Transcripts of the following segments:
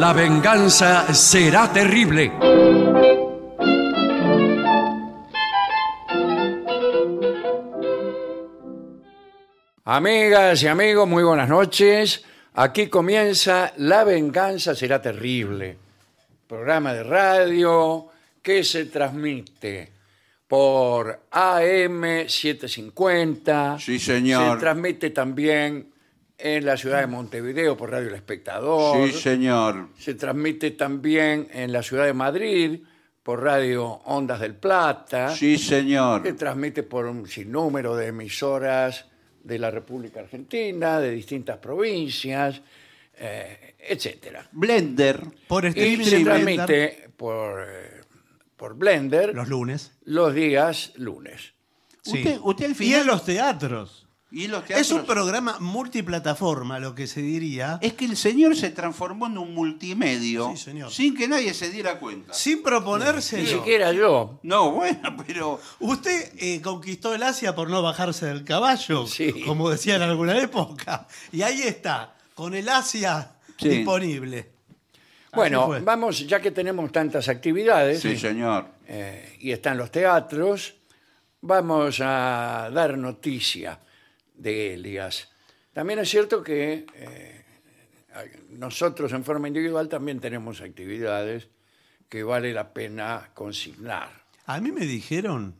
la venganza será terrible. Amigas y amigos, muy buenas noches. Aquí comienza La venganza será terrible. Programa de radio que se transmite por AM750. Sí, señor. Se transmite también en la ciudad de Montevideo por Radio El Espectador. Sí, señor. Se transmite también en la ciudad de Madrid por Radio Ondas del Plata. Sí, señor. Se transmite por un sinnúmero de emisoras de la República Argentina, de distintas provincias, eh, etcétera. Blender. Por streaming. Y se transmite por, eh, por Blender. Los lunes. Los días lunes. Sí. Usted, Y en los teatros es un programa multiplataforma, lo que se diría. Es que el señor se transformó en un multimedio sin que nadie se diera cuenta. Sin proponérselo. Ni siquiera yo. No, bueno, pero. Usted eh, conquistó el Asia por no bajarse del caballo, como decía en alguna época. Y ahí está, con el Asia disponible. Bueno, vamos, ya que tenemos tantas actividades. Sí, señor. Eh, y están los teatros, vamos a dar noticia de Elias. También es cierto que eh, nosotros en forma individual también tenemos actividades que vale la pena consignar. A mí me dijeron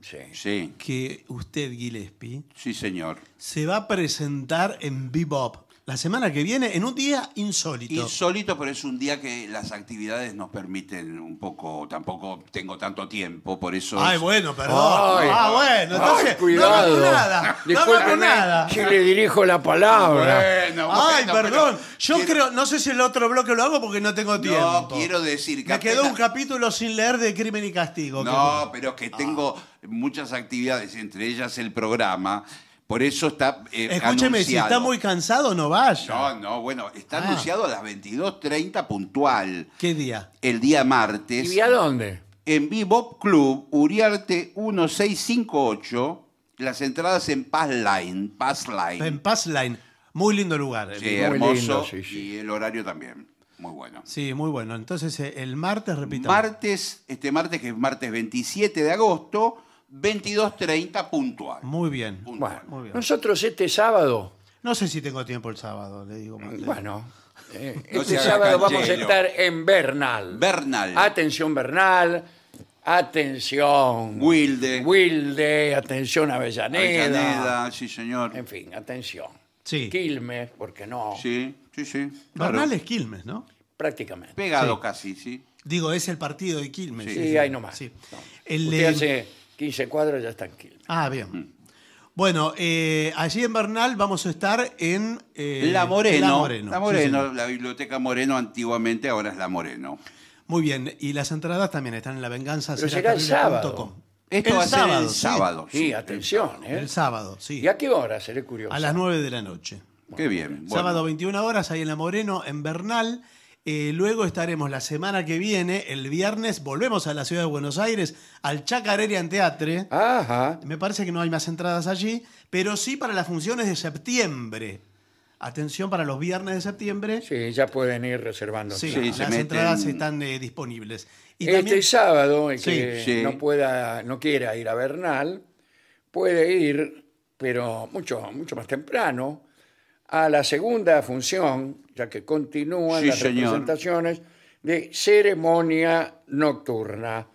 que usted, Gillespie, sí, señor. se va a presentar en Bebop. La semana que viene, en un día insólito. Insólito, pero es un día que las actividades nos permiten un poco. Tampoco tengo tanto tiempo, por eso. Ay, bueno, perdón. ah, bueno, entonces. cuidado. No nada. No nada. Que le dirijo la palabra. Ay, perdón. Yo creo. No sé si el otro bloque lo hago porque no tengo tiempo. No, quiero decir que. Me quedó un capítulo sin leer de Crimen y Castigo. No, pero que ah. tengo muchas actividades, entre ellas el programa. Por eso está. Eh, Escúcheme, si está muy cansado, no vaya. No, no, bueno, está ah. anunciado a las 22.30 puntual. ¿Qué día? El día martes. ¿Y a dónde? En Bebop Club, Uriarte 1658. Las entradas en Paz Line. Paz Line. En Paz Line. Muy lindo lugar. Eh, sí, hermoso. Y el horario también. Muy bueno. Sí, muy bueno. Entonces, eh, el martes, repito. Martes, este martes que es martes 27 de agosto 22.30 puntual. Muy bien. Puntual. Muy bien. nosotros este sábado, No sé si tengo tiempo el sábado, le digo. bueno, eh, este sábado vamos a estar en Bernal. Bernal, Atención Bernal, atención Wilde, Wilde, atención Avellaneda, Avellaneda, sí señor. en fin, atención. Sí. Quilmes, porque no, Sí, sí, sí. Bernal es Quilmes, ¿no? prácticamente. Pegado casi, sí. Digo, es el partido de Quilmes. Sí, ahí nomás. El, Usted 15 cuadros, ya está en Ah, bien. Mm. Bueno, eh, allí en Bernal vamos a estar en... Eh, la Moreno. La Moreno, La, biblioteca Moreno antiguamente, ahora es La Moreno. Muy bien, y las entradas también están en Pero será el sábado. Esto a sábado, el sábado. Sí, atención. El ¿eh? sábado, sí. ¿Y a qué hora? Seré curioso. A las 9 de la noche. Qué bien. Sábado 21 horas, ahí en La Moreno, en Bernal. Eh, luego estaremos la semana que viene, el viernes, volvemos a la ciudad de Buenos Aires, al Chacarerian Teatre. Ajá. Me parece que no hay más entradas allí, pero sí para las funciones de septiembre. Atención para los viernes de septiembre. Sí, ya pueden ir reservando. Sí, las entradas están eh, disponibles. Y este sábado, el que no pueda, no quiera ir a Bernal, puede ir, pero mucho, mucho más temprano, a la segunda función que continúan las representaciones de Ceremonia Nocturna,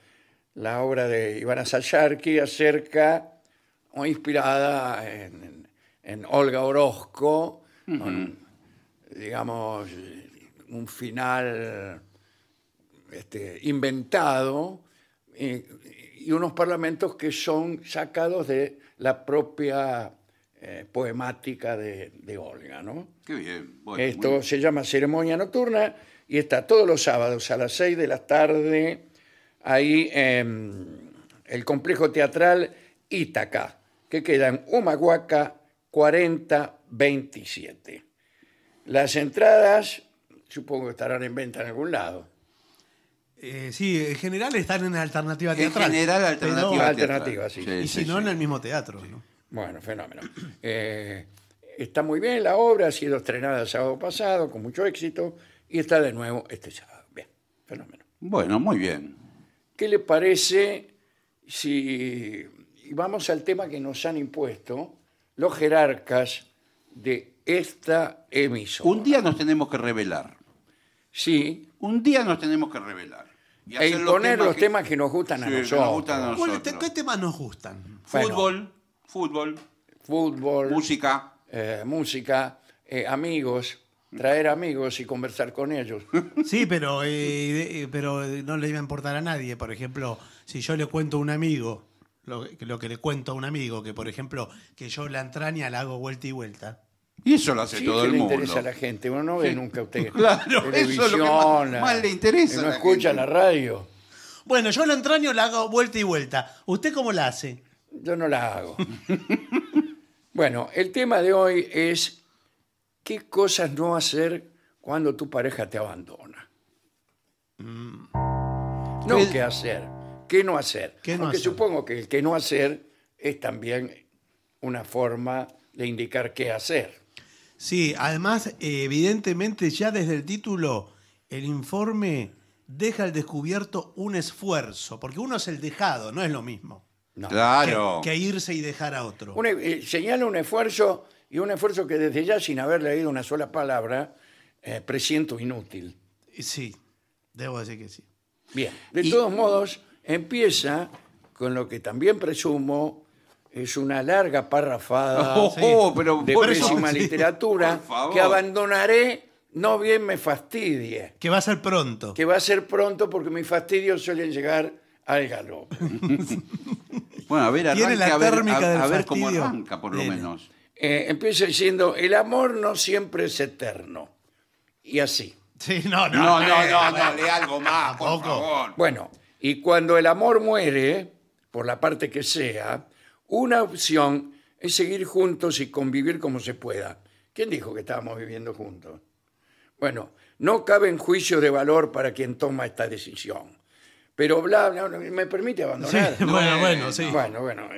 la obra de Ivana Sayarki acerca o inspirada en, Olga Orozco, digamos, un final este, inventado y unos parlamentos que son sacados de la propia eh, poemática de, Olga, ¿no? Qué bien. Esto se llama Ceremonia Nocturna y está todos los sábados a las 6 de la tarde ahí en el complejo teatral Ítaca, que queda en Humahuaca 4027. Las entradas supongo que estarán en venta en algún lado. Eh, sí, en general están en alternativa teatral. En general, alternativa. Y si no, en el mismo teatro. ¿no? Bueno, fenómeno. Eh, está muy bien la obra, ha sido estrenada el sábado pasado con mucho éxito y está de nuevo este sábado. Bien, fenómeno. Bueno, muy bien. ¿Qué le parece si vamos al tema que nos han impuesto los jerarcas de esta emisora? Un día nos tenemos que revelar. Sí. Un día nos tenemos que revelar. Y e los, temas, que... nos gustan a nosotros. ¿Qué temas nos gustan? Fútbol. Fútbol. Fútbol. Música. Eh, música, eh, amigos, traer amigos y conversar con ellos. Sí, pero, eh, pero no le iba a importar a nadie. Por ejemplo, si yo le cuento a un amigo, lo, que le cuento a un amigo, que por ejemplo, que yo la entraña la hago vuelta y vuelta. Y eso lo hace todo todo mundo. el le interesa a la gente. Uno no ve nunca a usted claro, eso es lo más, le interesa. No escucha la radio. Bueno, yo la entraño la hago vuelta y vuelta. ¿Usted cómo la hace? yo no la hago. bueno, el tema de hoy es qué cosas no hacer cuando tu pareja te abandona. Mm. No qué hacer, qué no hacer. Porque supongo que el que no hacer es también una forma de indicar qué hacer. Sí, además, evidentemente, ya desde el título, el informe deja al descubierto un esfuerzo, porque uno es el dejado, no es lo mismo. Claro. que, irse y dejar a otro. E, eh, señala un esfuerzo y un esfuerzo que desde ya, sin haber leído una sola palabra, eh, presiento inútil. Sí, debo decir que sí. Bien, de todos modos, empieza con lo que también presumo es una larga parrafada oh, de literatura que abandonaré, no bien me fastidie, Que va a ser pronto. que va a ser pronto porque mis fastidios suelen llegar al galope. Bueno, a ver, a ver, cómo arranca, por lo menos. Eh, empieza diciendo, el amor no siempre es eterno. Y así. Sí, no, no. No, no, no, algo más, por Poco. favor. Bueno, y cuando el amor muere, por la parte que sea, una opción es seguir juntos y convivir como se pueda. ¿Quién dijo que estábamos viviendo juntos? Bueno, no cabe en juicio de valor para quien toma esta decisión pero bla, bla, me permite abandonar. bueno, bueno, sí. Bueno, bueno,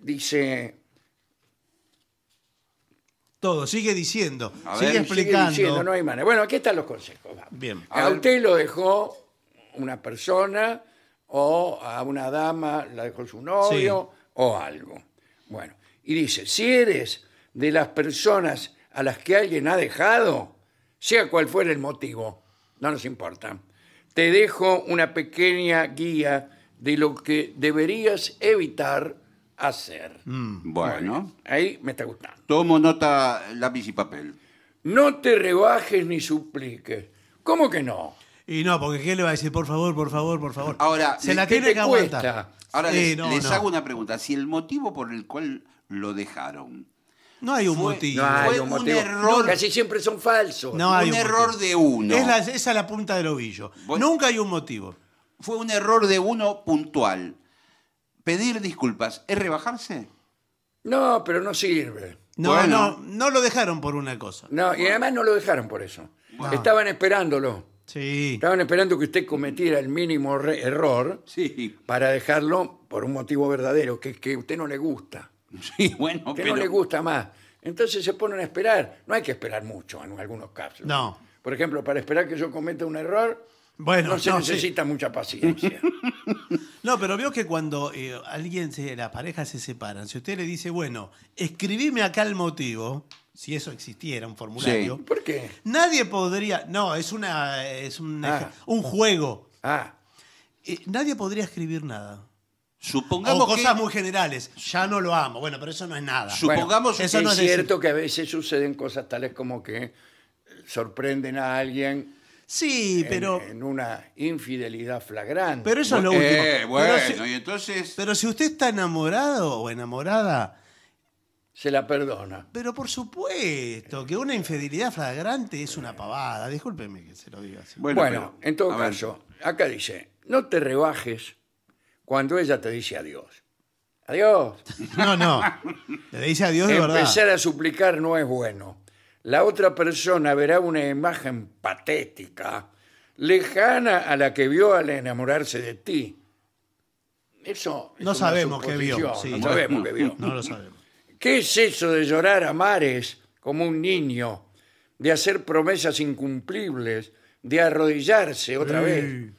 dice... Todo, sigue diciendo, sigue explicando. Sigue diciendo, no hay manera. Bueno, aquí están los consejos. Bien. A usted lo dejó una persona o a una dama la dejó su novio o algo. Bueno, y dice, si eres de las personas a las que alguien ha dejado, sea cual fuera el motivo, no nos importa te dejo una pequeña guía de lo que deberías evitar hacer. Mm, bueno. Ahí me está gustando. Tomo nota lápiz y papel. No te rebajes ni supliques. ¿Cómo que no? Y no, porque ¿qué le va a decir? Por favor, por favor, por favor. Ahora, se la tiene que aguantar. Ahora les, hago una pregunta. Si el motivo por el cual lo dejaron no hay un motivo. casi siempre son falsos. No hay un, error de uno. Es la, esa es la punta del ovillo. Nunca hay un motivo. Fue un error de uno puntual. Pedir disculpas, ¿es rebajarse? No, pero no sirve. No, no, no lo dejaron por una cosa. No, y además no lo dejaron por eso. Estaban esperándolo. Sí. Estaban esperando que usted cometiera el mínimo error para dejarlo por un motivo verdadero, que, es que a usted no le gusta. Sí, bueno, que no le gusta más. Entonces se ponen a esperar. No hay que esperar mucho en algunos casos. No. Por ejemplo, para esperar que yo cometa un error, bueno, no se necesita mucha paciencia. no, pero veo que cuando eh, alguien, se, las parejas se separan, si usted le dice, bueno, escribime acá el motivo, si eso existiera, un formulario. ¿Por qué? Nadie podría. No, es una. es un, ah. juego. Ah. Eh, nadie podría escribir nada. Supongamos cosas muy generales. Ya no lo amo. Bueno, pero eso no es nada. Supongamos eso es no es cierto que a veces suceden cosas tales como que eh, sorprenden a alguien. Sí, pero. En una infidelidad flagrante. Pero eso es lo eh, último. bueno, pero si, y entonces. Pero si usted está enamorado o enamorada. Se la perdona. Pero por supuesto, que una infidelidad flagrante es una pavada. Discúlpeme que se lo diga así. Bueno, en todo caso, acá dice: no te rebajes cuando ella te dice adiós. Adiós. No, no. Le dice adiós de verdad. Empezar a suplicar no es bueno. La otra persona verá una imagen patética, lejana a la que vio al enamorarse de ti. Eso No sabemos qué vio, No sabemos qué vio. No lo sabemos. ¿Qué es eso de llorar a mares como un niño, de hacer promesas incumplibles, de arrodillarse otra vez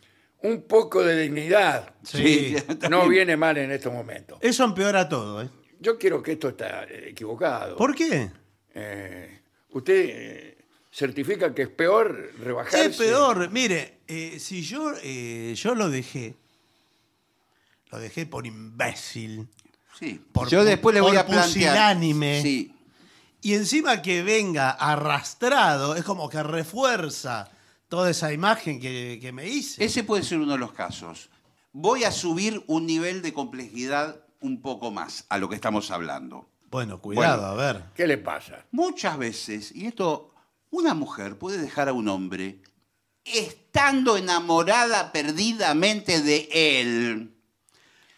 un poco de dignidad no viene mal en estos momentos. Eso empeora todo, ¿eh? Yo quiero que esto está eh, equivocado. ¿Por qué? Eh, usted eh, certifica que es peor rebajarse. Es peor, mire, si yo, yo lo dejé, lo dejé por imbécil, Sí. por, Yo después le voy a plantear. pusilánime, Sí. y encima que venga arrastrado, es como que refuerza toda esa imagen que, me hice. Ese puede ser uno de los casos. Voy a subir un nivel de complejidad un poco más a lo que estamos hablando. Bueno, cuidado, a ver. ¿Qué le pasa? Muchas veces, y esto, una mujer puede dejar a un hombre estando enamorada perdidamente de él.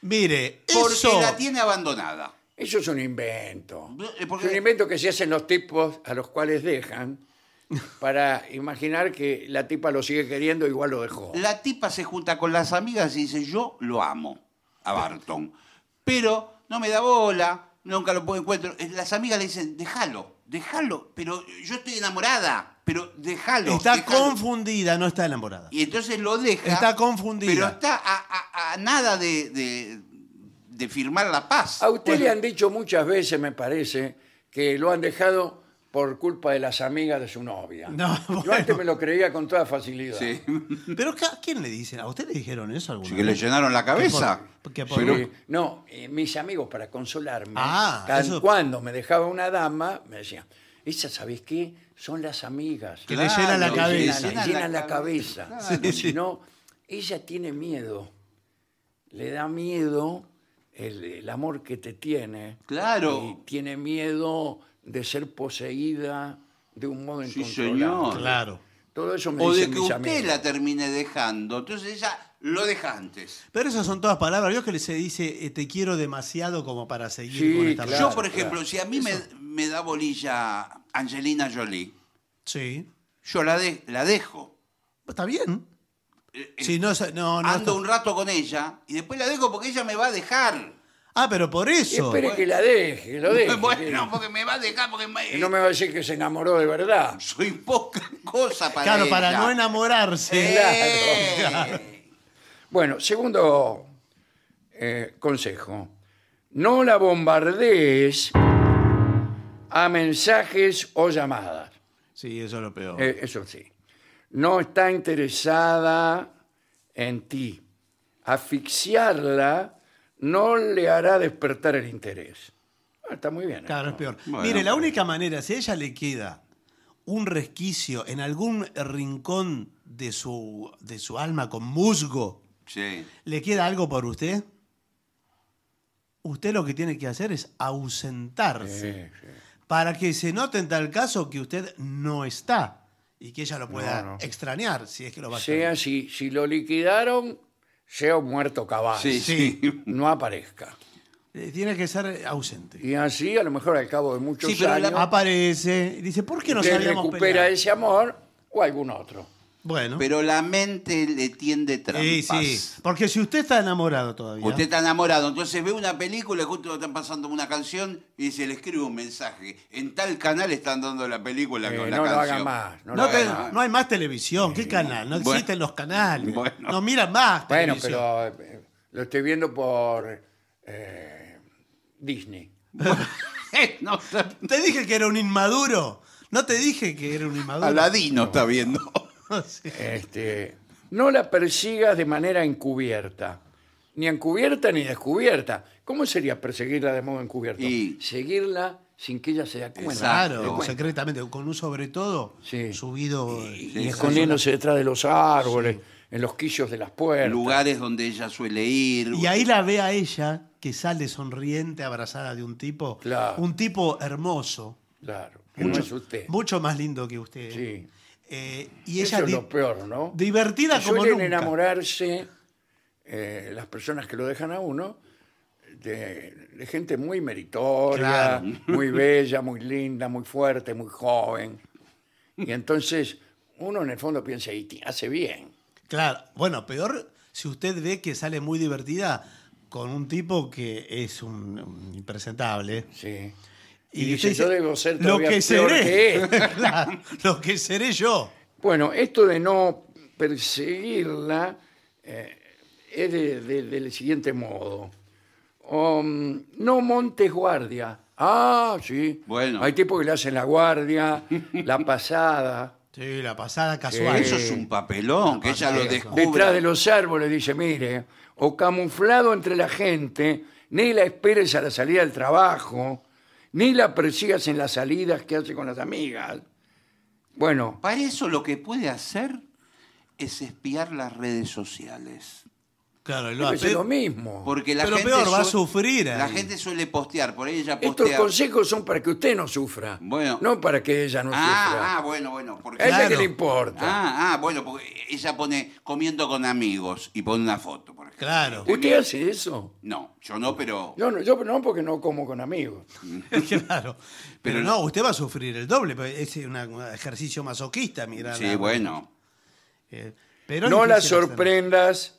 Mire, porque eso- la tiene abandonada. Eso es un invento. Eh, es un invento que se hacen los tipos a los cuales dejan para imaginar que la tipa lo sigue queriendo, igual lo dejó. La tipa se junta con las amigas y dice, yo lo amo a Barton, pero no me da bola, nunca lo puedo encuentro. Eh, las amigas le dicen, déjalo, déjalo, pero yo estoy enamorada, pero déjalo. Está confundida, no está enamorada. Y entonces lo deja. Está confundida. Pero está a, nada de, firmar la paz. A usted le han dicho muchas veces, me parece, que lo han dejado por culpa de las amigas de su novia. No, Yo antes me lo creía con toda facilidad. Sí. ¿Pero a quién le dicen? ¿A usted le dijeron eso alguna sí, que le llenaron la cabeza. no, eh, mis amigos para consolarme, ah, cuando me dejaba una dama, me decían, esas, ¿sabes qué? Son las amigas. Que le llenan la cabeza. Le llenan, la cabeza. si no, ella tiene miedo. Le da miedo el, el amor que te tiene. Claro. Y tiene miedo de ser poseída de un modo Sí, señor. Claro. Todo eso me O de que usted la termine dejando. Entonces ella lo deja antes. Pero esas son todas palabras. yo que le se dice eh, te quiero demasiado como para seguir con esta relación. Yo, por ejemplo, si a mí me, me da bolilla Angelina Jolie, Sí. yo la, la dejo. Está bien. Eh, eh, si no, no, Ando un rato con ella y después la dejo porque ella me va a dejar. Ah, pero por eso. Y que la deje, lo deje. Bueno, porque me va a dejar, porque no me va a decir que se enamoró de verdad. soy poca cosa para Claro, para no enamorarse. Eh, claro. Bueno, segundo eh, consejo. No la bombardees a mensajes o llamadas. Sí, eso es lo peor. Eh, eso sí. No está interesada en ti. Asfixiarla no le hará despertar el interés. Ah, está muy bien. ¿eh? Claro, es peor. Mire, la única manera, si a ella le queda un resquicio en algún rincón de su, de su alma con musgo, ¿le queda algo por usted? Usted lo que tiene que hacer es ausentarse para que se note en tal caso que usted no está y que ella lo pueda extrañar. si es que lo va a hacer. Sea si lo liquidaron sea un muerto caballo. No aparezca. Eh, tiene que ser ausente. Y así, a lo mejor al cabo de muchos Sí, Aparece, dice, ¿por qué no se recupera ese amor o algún otro. Bueno. Pero la mente le tiende trampas. Sí, sí. Porque si usted está enamorado todavía. Usted está enamorado, entonces ve una película y justo están pasando una canción y se le escribe un mensaje. En tal canal están dando la película eh, no lo hagan Más, no, hay más televisión. ¿Qué canal? No existen los canales. No miran más. Bueno, pero eh, lo estoy viendo por eh, Disney. no, te dije que era un inmaduro. No te dije que era un inmaduro. Aladino está viendo. este, no la persigas de manera encubierta. Ni encubierta ni descubierta. ¿Cómo sería perseguirla de modo encubierto? Y- Seguirla sin que ella se dé cuenta. Claro, secretamente, con un sobre todo subido. Y escondiéndose detrás de los árboles, en los quillos de las puertas. lugares donde ella suele ir. Y ahí la ve a ella que sale sonriente, abrazada de un tipo. Un tipo hermoso, Claro, mucho más lindo que usted. ¿eh? Sí. Eh, y ella Eso es lo peor, ¿no? Divertida como Suelen enamorarse eh, las personas que lo dejan a uno de, gente muy meritoria, muy bella, muy linda, muy fuerte, muy joven. Y entonces uno en el fondo piensa, y hace bien. Claro, bueno, peor si usted ve que sale muy divertida con un tipo que es un, un impresentable, Sí. Y, dice, yo debo ser todavía lo que seré. Este". lo que seré yo. Bueno, esto de no perseguirla eh, es del siguiente modo. Um, no montes guardia. Ah, sí. Bueno. Hay tipos que le hacen la guardia, la pasada. Sí, la pasada casual. Eso es un papelón, que ella lo Detrás de los árboles dice, mire, o camuflado entre la gente, ni la esperes a la salida del trabajo, ni la persigas en las salidas que hace con las amigas. Bueno, Para eso lo que puede hacer es espiar las redes sociales. Claro, lo Es lo mismo. Porque la Pero peor, va a sufrir. La gente suele postear, por ella postea. Estos consejos son para que usted no sufra. Bueno. No para que ella no ah, sufra. Ah, bueno, bueno. A ella claro. que le importa. Ah, ah, bueno, porque ella pone comiendo con amigos y pone una foto, por ejemplo. Claro. ¿Usted hace eso? No, yo no, pero. Yo no, yo no porque no como con amigos. claro. Pero, no, usted va a sufrir el doble. Es un ejercicio masoquista, mira. Sí, bueno. Eh, pero no la sorprendas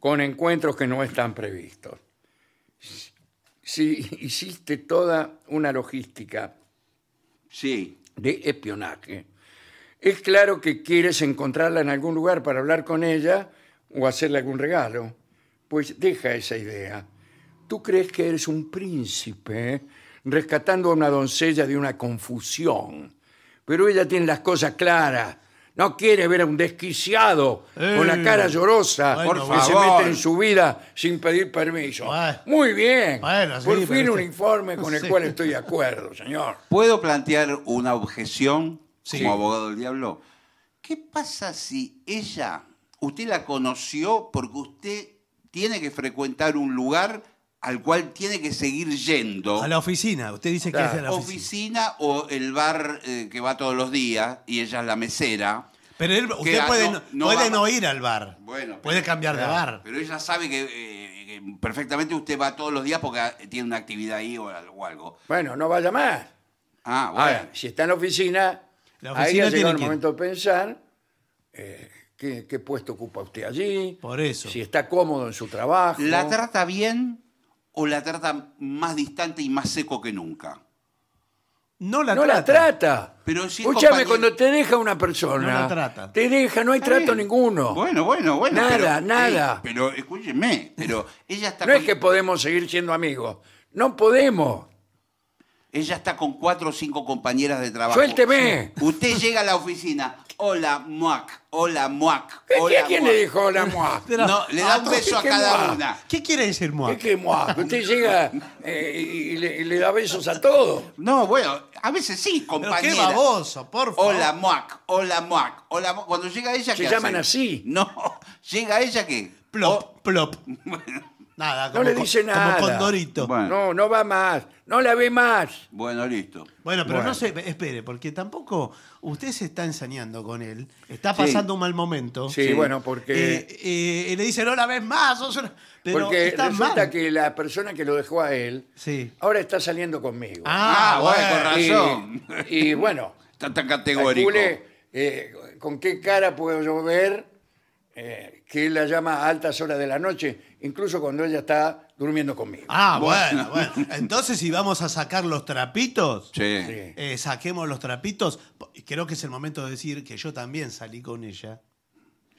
con encuentros que no están previstos. Si hiciste toda una logística sí. de espionaje, es claro que quieres encontrarla en algún lugar para hablar con ella o hacerle algún regalo. Pues deja esa idea. Tú crees que eres un príncipe rescatando a una doncella de una confusión, pero ella tiene las cosas claras no quiere ver a un desquiciado con la eh. cara llorosa que se mete en su vida sin pedir permiso. Muy bien. por fin este- un informe con el cual estoy de acuerdo, señor. ¿Puedo plantear una objeción como abogado del diablo? ¿Qué pasa si ella, usted la conoció porque usted tiene que frecuentar un lugar al cual tiene que seguir yendo. A la oficina, usted dice que es la oficina. oficina o el bar eh, que va todos los días y ella es la mesera. Pero él, usted ah, puede, no, ir al bar. Bueno, puede cambiar de bar. Pero ella sabe eh, que, perfectamente usted va todos los días porque ah, tiene una actividad ahí o, algo. Bueno, no vaya más. Ah, bueno. si está en la oficina, la oficina ahí el momento de pensar. Eh, ¿Qué, qué puesto ocupa usted allí? Por eso. Si está cómodo en su trabajo. ¿La trata bien? o la trata más distante y más seco que nunca? No la no trata. La trata. Pero Escúchame, cuando te deja una persona. No la trata. Te deja, no hay trato ninguno. Bueno, bueno, bueno. Nada, eh, nada. pero escúcheme, pero ella está. No es que podemos seguir siendo amigos. No podemos. Ella está con cuatro o cinco compañeras de trabajo. Suélteme. Usted llega a la oficina hola muac, hola muac. hola, ¿Quién le dijo hola muac? No, le da un beso a cada una. ¿Qué quiere decir muac? ¿Qué, qué muac? Usted llega eh, y, le, da besos a todos. No, bueno, a veces sí, compañera. qué baboso, por favor. Hola muac, hola muac, hola muac. Cuando llega ella, ¿Se llaman así? No, llega ella que... Plop, oh. plop. nada, no le dice nada. Como condorito. No, no va más no la ve más. Bueno, listo. Bueno, pero no se. Espere, porque tampoco. Usted se está ensañando con él. Está pasando un mal momento. Sí, bueno, porque- eh, eh, y le dice, no la ves más. Pero Porque está resulta que la persona que lo dejó a él Sí. ahora está saliendo conmigo. Ah, ah bueno, con razón. Y, bueno, Está tan categórico. Eh, con qué cara puedo yo ver eh, que él la llama a altas horas de la noche, incluso cuando ella está durmiendo conmigo. Ah, bueno, bueno. Entonces, si vamos a sacar los trapitos, eh, saquemos los trapitos. Creo que es el momento de decir que yo también salí con ella.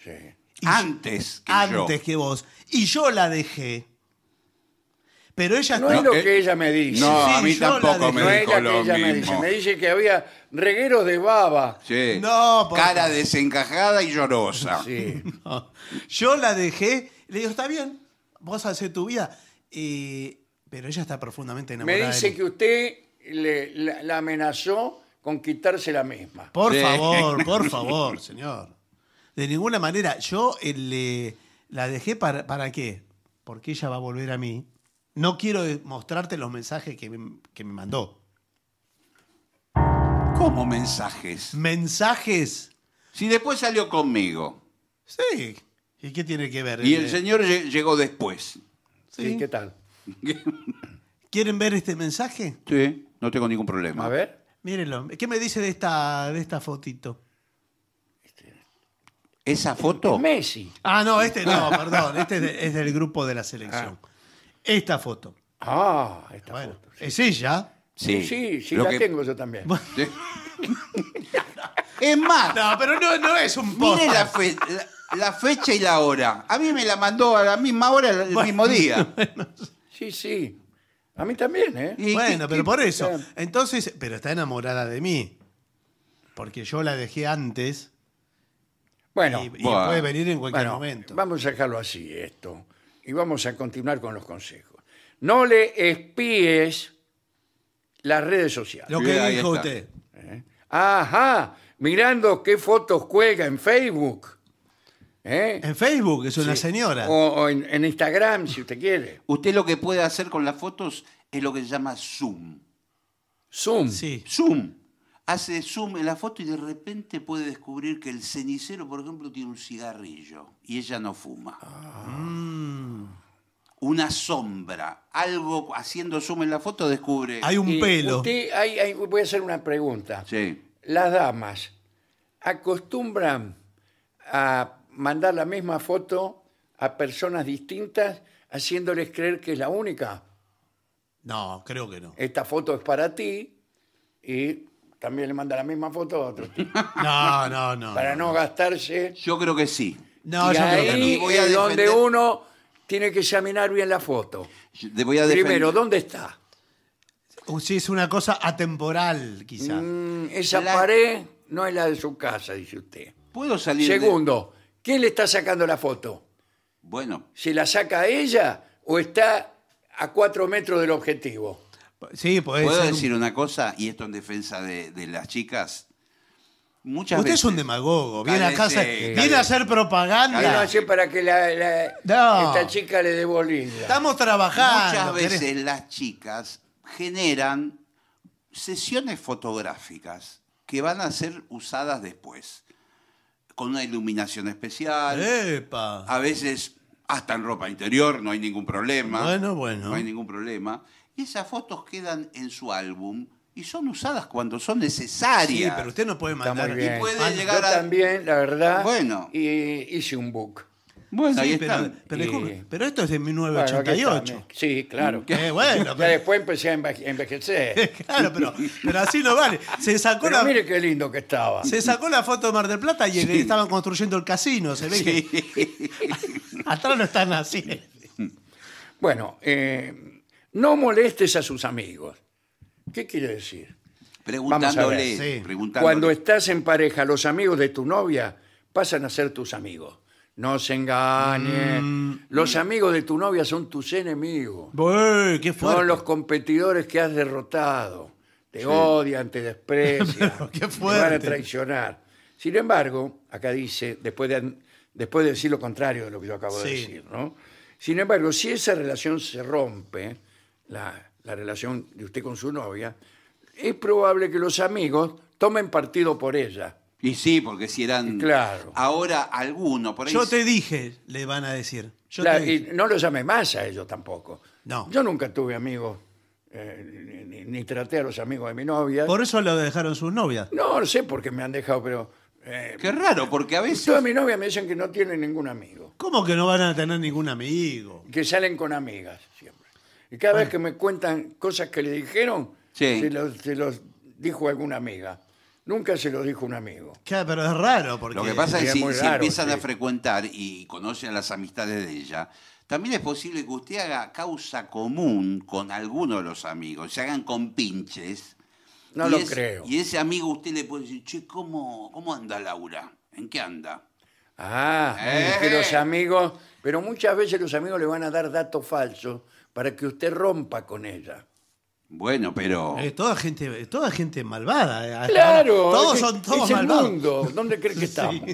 Sí. Antes que yo. antes que vos. Y yo la dejé. Pero ella No es lo que eh, ella me dice. No, a mí tampoco me No lo ella me dice. Me dice que había Reguero de baba. No, Cara desencajada y llorosa. Yo la dejé, le digo, está bien, vos haces tu vida. pero ella está profundamente enamorada. Me dice que usted la, amenazó con quitarse la misma. Por favor, por favor, señor. De ninguna manera. Yo eh, le- la dejé para, qué? Porque ella va a volver a mí. No quiero eh, mostrarte los mensajes que me mandó. ¿Cómo mensajes? ¿Mensajes? Si después salió conmigo. Sí. ¿Y qué tiene que ver? Y el este? señor llegó después. Sí, ¿qué tal? ¿Quieren ver este mensaje? Sí, no tengo ningún problema. A ver. Mírenlo. ¿Qué me dice de esta, de esta fotito? ¿Esa foto? Messi. Ah, no, este no, perdón. Este es, del grupo de la selección. Ah. Esta foto. Ah, esta foto. es ella Sí, sí, sí la tengo yo también. Es más, No, pero no, es un post. mire la, fecha y la hora. A mí me la mandó a la misma hora, el mismo día. Sí, sí. A mí también, ¿eh? Bueno, pero por eso. Entonces, pero está enamorada de mí. Porque yo la dejé antes Bueno, y, puede venir en cualquier momento. vamos a dejarlo así esto. Y vamos a continuar con los consejos. No le espíes las redes sociales. Lo que dijo usted. ¿Eh? Ajá, mirando qué fotos juega en Facebook. ¿Eh? En Facebook, es una señora. O, en, en Instagram, si usted quiere. Usted lo que puede hacer con las fotos es lo que se llama zoom. Zoom. Sí. Zoom. Hace zoom en la foto y de repente puede descubrir que el cenicero, por ejemplo, tiene un cigarrillo y ella no fuma. Mm una sombra, algo haciendo zoom en la foto descubre. Hay un pelo. usted- voy a hacer una pregunta. Sí. Las damas acostumbran a mandar la misma foto a personas distintas haciéndoles creer que es la única. No, creo que no. Esta foto es para ti y también le manda la misma foto a otro No, no, no. para no gastarse. Yo creo que sí. No, yo voy a donde uno tiene que examinar bien la foto. Primero, ¿dónde está? O si es una cosa atemporal, quizás. Mm, esa pared no es la de su casa, dice usted. ¿Puedo salir Segundo, ¿quién le está sacando la foto? Bueno, ¿Se la saca ella o está a cuatro metros del objetivo? Sí, puede ¿puedo ser decir una cosa? Y esto en defensa de las chicas. Usted es un demagogo, viene a casa, viene a hacer propaganda. para que la, esta chica le dé bolilla. Estamos trabajando. Muchas veces las chicas generan sesiones fotográficas que van a ser usadas después, con una iluminación especial, a veces hasta en ropa interior, no hay ningún problema. Bueno, bueno. No hay ningún problema. Y esas fotos quedan en su álbum y son usadas cuando son necesarias. Sí, pero usted no puede mandar. Y puede ah, llegar también, la verdad, bueno. y, hice un book. Bueno, sí, pero, Pero, esto es de 1988. sí, claro. pero... Después empecé a envejecer. claro, pero, así no vale. Se sacó Mire qué lindo que estaba. Se sacó la foto de Mar del Plata y estaban construyendo el casino, se ve Atrás no están así. Bueno, eh, no molestes a sus amigos. ¿Qué quiere decir? Preguntándole, Cuando estás en pareja, los amigos de tu novia pasan a ser tus amigos. No se engañen. Mm. los amigos de tu novia son tus enemigos. Son los competidores que has derrotado. Te odian, te desprecian. qué Te van a traicionar. Sin embargo, acá dice, después de, después de decir lo contrario de lo que yo acabo de decir, ¿no? Sin embargo, si esa relación se rompe, la, la relación de usted con su novia, es probable que los amigos tomen partido por ella. Y sí, porque si eran. Claro. Ahora alguno, por ahí. Yo te dije, le van a decir. Yo y no lo llamé más a ellos tampoco. No. Yo nunca tuve amigos, eh, ni, traté a los amigos de mi novia. Por eso lo dejaron sus novias. No, no sé por qué me han dejado, pero. Eh, qué raro, porque a veces. todas mis novia me dicen que no tienen ningún amigo, ¿Cómo que no van a tener ningún amigo? que salen con amigas. Y cada vez que me cuentan cosas que le dijeron, se los, dijo alguna amiga. Nunca se los dijo un amigo. Claro, pero es raro porque... Lo que pasa es que si, empiezan a frecuentar y conocen las amistades de ella, también es posible que usted haga causa común con alguno de los amigos, se hagan compinches. No lo creo. Y ese amigo usted le puede decir, che, ¿cómo, anda Laura? ¿En qué anda? Ah, es eh. que los amigos... Pero muchas veces los amigos le van a dar datos falsos para que usted rompa con ella. Bueno, pero. Eh, toda gente, toda gente malvada. Eh, claro, Todos son todos malvados. mundo. ¿Dónde crees que estamos?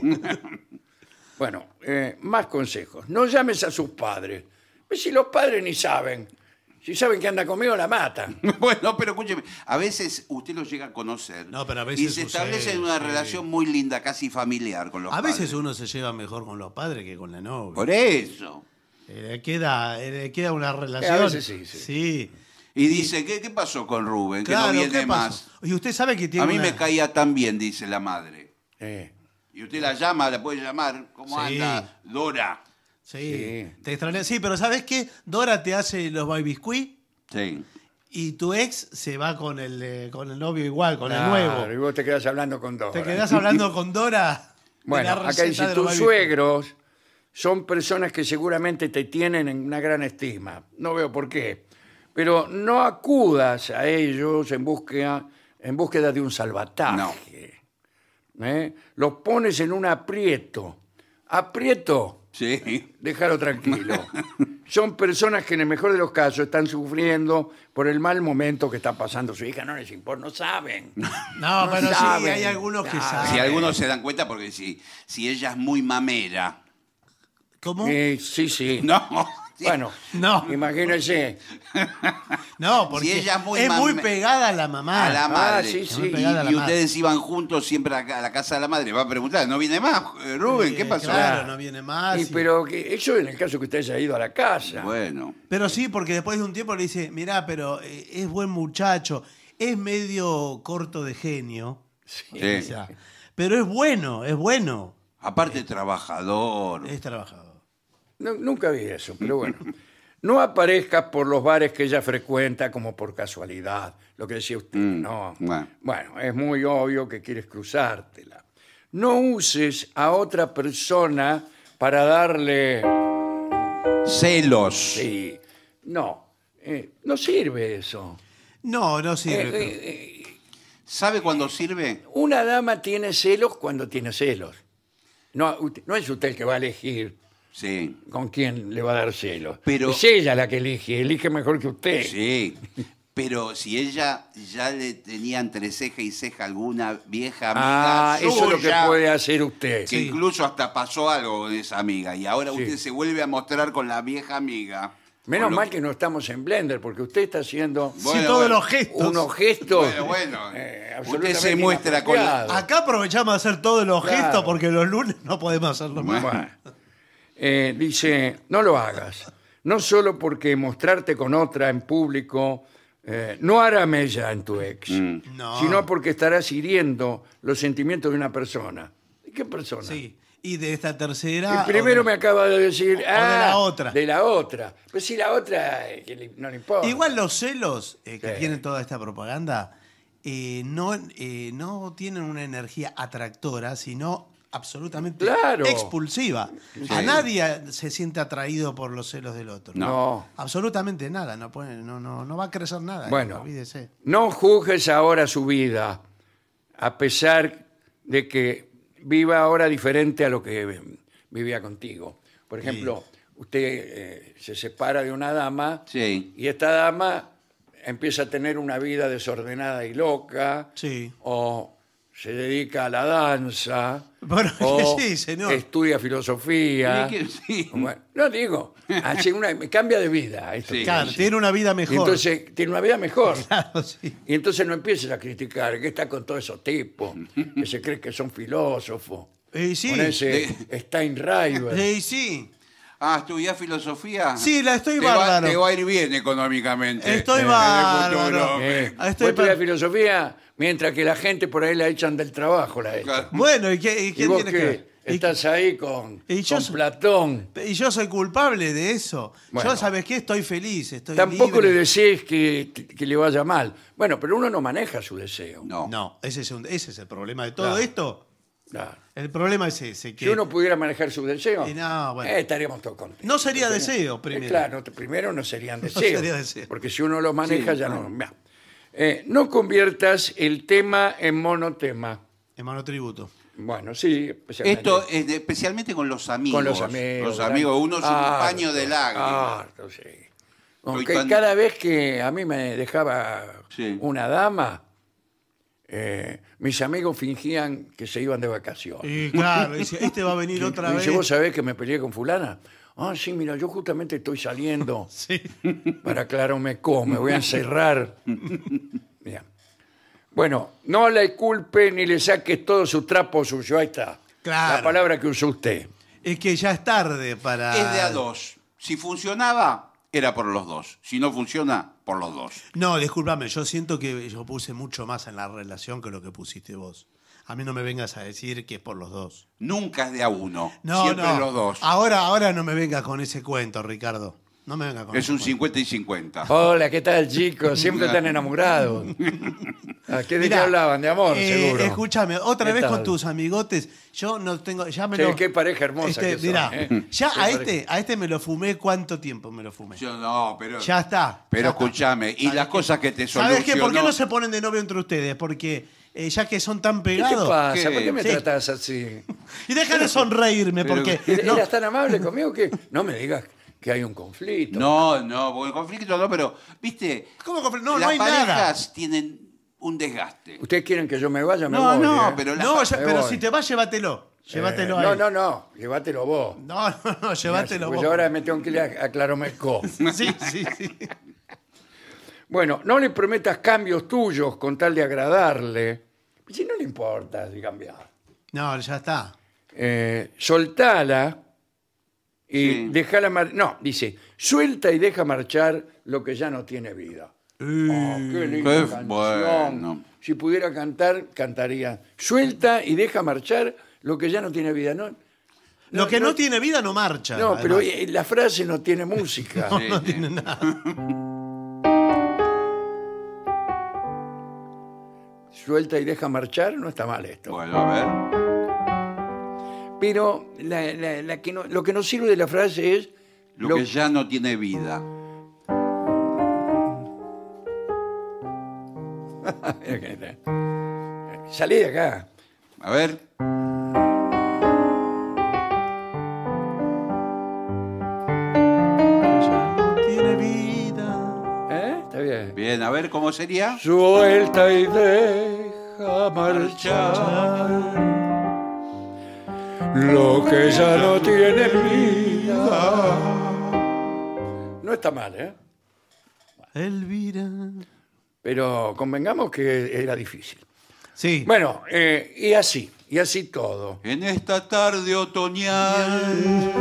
Bueno, eh, más consejos. No llames a sus padres. Pues si los padres ni saben. Si saben que anda conmigo, la matan. Bueno, pero escúcheme, a veces usted los llega a conocer y se establece una relación muy linda, casi familiar con los A veces uno se lleva mejor con los padres que con la novia. Por eso. Eh, queda, eh, queda una eh, relación. sí, Y dice, ¿qué, qué pasó con Rubén? no viene ¿qué más. Y usted sabe que A mí me caía tan bien, dice la madre. Y usted la llama, le puede llamar. ¿Cómo anda? Dora. Sí. Te Sí, pero ¿sabes qué? Dora te hace los baby Sí. y tu ex se va con el, con el novio igual, con el nuevo. Y vos te quedás hablando con Dora. Te quedás hablando con Dora. Bueno, acá tus suegros son personas que seguramente te tienen en una gran estima. No veo por qué. Pero no acudas a ellos en búsqueda, en búsqueda de un salvataje. ¿Eh? Los pones en un aprieto. Aprieto. Sí. Déjalo tranquilo. son personas que en el mejor de los casos están sufriendo por el mal momento que está pasando su hija. No les importa, no saben. No, pero sí, hay algunos que saben. Si algunos se dan cuenta porque si, si ella es muy mamera ¿Cómo? Eh, sí, sí. No. Bueno, No. imagínense. No, porque ella es muy pegada a la mamá. A la ah, madre. sí, Y, ustedes iban juntos siempre a la casa de la madre. Va a preguntar, ¿no viene más, Rubén? ¿Qué eh, pasó? Claro, no viene más. pero que- eso en el caso que usted haya ido a la casa. Bueno. Pero sí, porque después de un tiempo le dice, mirá, pero eh, es buen muchacho, es medio corto de genio, sí. pero es bueno, es bueno, Aparte, trabajador. es trabajador nunca vi eso, pero bueno. No aparezcas por los bares que ella frecuenta como por casualidad, lo que decía usted, mm, ¿no? bueno. es muy obvio que quieres cruzártela. No uses a otra persona para darle... Celos. Sí, no, eh, no sirve eso. No, no sirve. Eh, eh, ¿Sabe cuándo sirve? Una dama tiene celos cuando tiene celos. No, no es usted el que va a elegir Sí. con quién le va a dar celos. Pero- es ella la que elige, elige mejor que usted. Sí. Pero si ella ya le tenía entre ceja y ceja alguna vieja amiga Ah, eso es lo que puede hacer usted. que incluso hasta pasó algo con esa amiga y ahora usted se vuelve a mostrar con la vieja amiga. Menos mal que no estamos en Blender, porque usted está haciendo todos los gestos. unos gestos. Bueno, bueno. Eh, usted se muestra con Acá aprovechamos de hacer todos los gestos porque los lunes no podemos hacerlo más. Bueno. Eh, dice, no lo hagas, no solo porque mostrarte con otra en público eh, no hará mella en tu ex, mm. sino porque estarás hiriendo los sentimientos de una persona. ¿De qué persona? Sí. Y de esta tercera. El primero me acaba de decir, de la ah, otra". De la otra. Pues si la otra, eh, no le importa. Igual los celos que tiene toda esta propaganda no, no tienen una energía atractora, sino absolutamente expulsiva. A nadie se siente atraído por los celos del otro. No. Absolutamente nada, no, no, va a crecer nada. Bueno, olvídese. no juzgues ahora su vida, a pesar de que viva ahora diferente a lo que vivía contigo. Por ejemplo, usted eh, se separa de una dama y esta dama empieza a tener una vida desordenada y loca. Sí. O se dedica a la danza Bueno, o estudia filosofía. no digo, ah, cambia de vida. tiene una vida mejor. entonces tiene una vida mejor. Y entonces no empieces a criticar que está con todos esos tipos que se cree que son filósofos. sí, Con ese Steinreiber. sí. Ah, estudiás filosofía. Sí, la estoy mal, te va a ir bien económicamente. Estoy mal, bárbaro. Eh, estoy filosofía mientras que la gente por ahí la echan del trabajo. La Bueno, ¿y, qué, y quién tiene que Estás ahí con, Platón. Y yo soy culpable de eso. yo, ¿sabes qué? Estoy feliz, estoy Tampoco le decís que, que, le vaya mal. Bueno, pero uno no maneja su deseo. No, no ese, es, un, ese es el problema de todo esto el problema es ese. Que, Si uno pudiera manejar su deseo eh, estaríamos todos contentos. No sería deseo, eh, primero. claro, primero no serían deseos. sería deseo. Porque si uno los maneja, ya no. Eh, no conviertas el tema en monotema. en monotributo. Bueno, sí, Esto es especialmente con los amigos. con los amigos. uno es un paño de lágrimas. Ah, sí. Aunque cada vez que a mí me dejaba una dama, mis amigos fingían que se iban de vacaciones. Y claro, dice, este va a venir otra vez. Dice, ¿vos sabés que me peleé con fulana? Ah, sí, mira, yo justamente estoy saliendo Sí. para cómo, Me voy a encerrar. Mira. Bueno, no le culpe ni le saques todos sus trapos suyos. Ahí está. Claro. La palabra que usó usted. Es que ya es tarde para. Es de a dos. Si funcionaba, era por los dos. Si no funciona, por los dos. No, discúlpame, yo siento que yo puse mucho más en la relación que lo que pusiste vos. A mí no me vengas a decir que es por los dos. Nunca es de a uno, no, siempre los dos. Ahora, ahora no me vengas con ese cuento, Ricardo. No me venga con Es un 50 y 50. Hola, ¿qué tal, chicos? Siempre tan enamorados. ¿A qué de hablaban? De amor, eh, seguro. Escúchame, otra vez con tus amigotes. Yo no tengo. Ya me qué pareja hermosa este, que mirá, ¿eh? ya a este, a este me lo fumé. ¿Cuánto tiempo me lo fumé? Yo no, pero. ya está. Pero escúchame, y las cosas que te solucionó. ¿Sabes qué? ¿Por qué no se ponen de novio entre ustedes? Porque eh, ya que son tan pegados... ¿Qué pasa? ¿Por qué me tratas así? y deja de sonreírme, porque. eras tan amable conmigo que no me digas que hay un conflicto. No, no, el conflicto no, pero, viste, ¿Cómo conflicto? No, no las parejas tienen un desgaste. ¿Ustedes quieren que yo me vaya? Me No, voy, no, ¿eh? pero No, pero si te vas, llévatelo. Llévatelo eh, ahí. No, no, no, llévatelo vos. No, no, no, llévatelo vos. yo ahora me tengo que ir a, Sí, sí, sí. Bueno, no le prometas cambios tuyos con tal de agradarle. Si no le importa si cambiar. No, ya está. Eh, soltala y No, dice, suelta y deja marchar lo que ya no tiene vida. Oh, qué Si pudiera cantar, cantaría. Suelta y deja marchar lo que ya no tiene vida. No, lo que no, tiene vida no marcha. No, pero eh, la frase no tiene música. no, no tiene nada. Suelta y deja marchar, no está mal esto. Bueno, a ver. Pero la, que no, lo que nos sirve de la frase es... Lo, que ya no tiene vida. Salí de acá. A ver. Está tiene vida. ¿Eh? bien. Bien, a ver cómo sería. Suelta y deja marchar lo que ya no tiene vida. No está mal, ¿eh? Elvira. Pero convengamos que era difícil. Sí. Bueno, eh, y así, y así todo. En esta tarde otoñal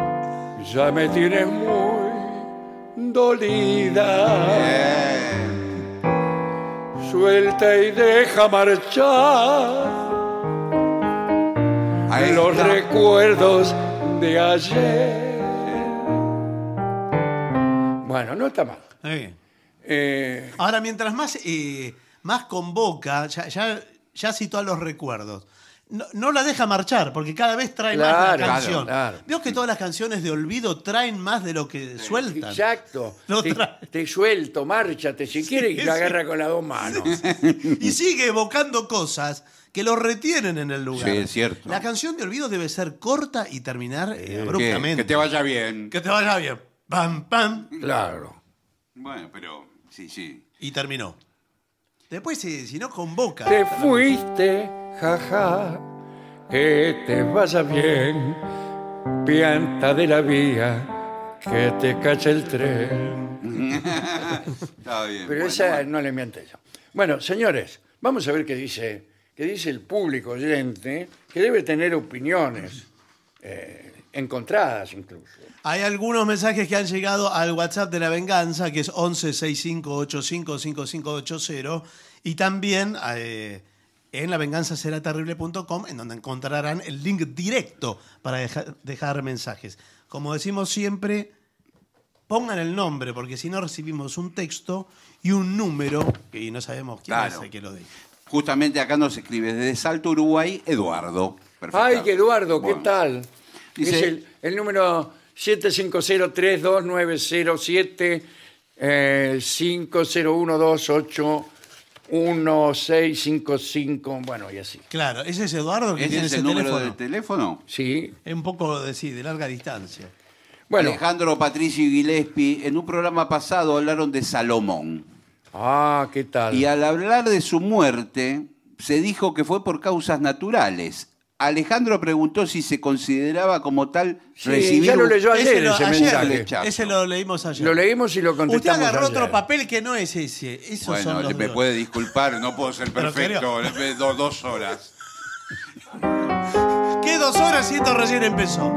ya me tienes muy dolida. Suelta y deja marchar los recuerdos de ayer. Bueno, no está mal. Eh, Ahora, mientras más, eh, más convoca, ya, ya, ya citó a los recuerdos no, la deja marchar, porque cada vez trae más la canción. Claro, Veo que todas las canciones de olvido traen más de lo que eh, sueltan. Exacto. te, suelto, márchate si quieres y agarra con las dos manos. y sigue evocando cosas que lo retienen en el lugar. Sí, es cierto. La canción de olvido debe ser corta y terminar eh, abruptamente. Que, te vaya bien. Que te vaya bien. Pam, pam. Claro. Bueno, pero sí, sí. Y terminó. Después, si, si no convoca. Te fuiste Jaja, que te vaya bien, pianta de la vía, que te cache el tren. Está bien. Pero esa no le miente yo. Bueno, señores, vamos a ver qué dice, dice el público oyente, que debe tener opiniones eh, encontradas incluso. Hay algunos mensajes que han llegado al WhatsApp de la venganza, que es 1165855580, y también... Eh, en lavenganzaseraterrible.com, en donde encontrarán el link directo para dejar, mensajes. Como decimos siempre, pongan el nombre, porque si no recibimos un texto y un número, y no sabemos quién es el que lo dice. Justamente acá nos escribe desde Salto, Uruguay, Eduardo. Ay, Eduardo, ¿qué tal? Dice, el, número 7503290750128. Eh, 1655, bueno, y así. Claro, ese es Eduardo que ¿Ese tiene es el número de teléfono? Sí. Es un poco de, de larga distancia. Bueno. Alejandro Patricio y Gillespie, en un programa pasado hablaron de Salomón. Ah, ¿qué tal? Y al hablar de su muerte, se dijo que fue por causas naturales. Alejandro preguntó si se consideraba como tal sí, recibir. Ya lo leyó ayer ese, lo, mensaje. Ese lo leímos ayer. Lo leímos y lo contestamos. Usted agarró otro papel que no es ese. bueno, me puede disculpar, no puedo ser perfecto. dos, horas. ¿Qué dos horas si esto recién empezó?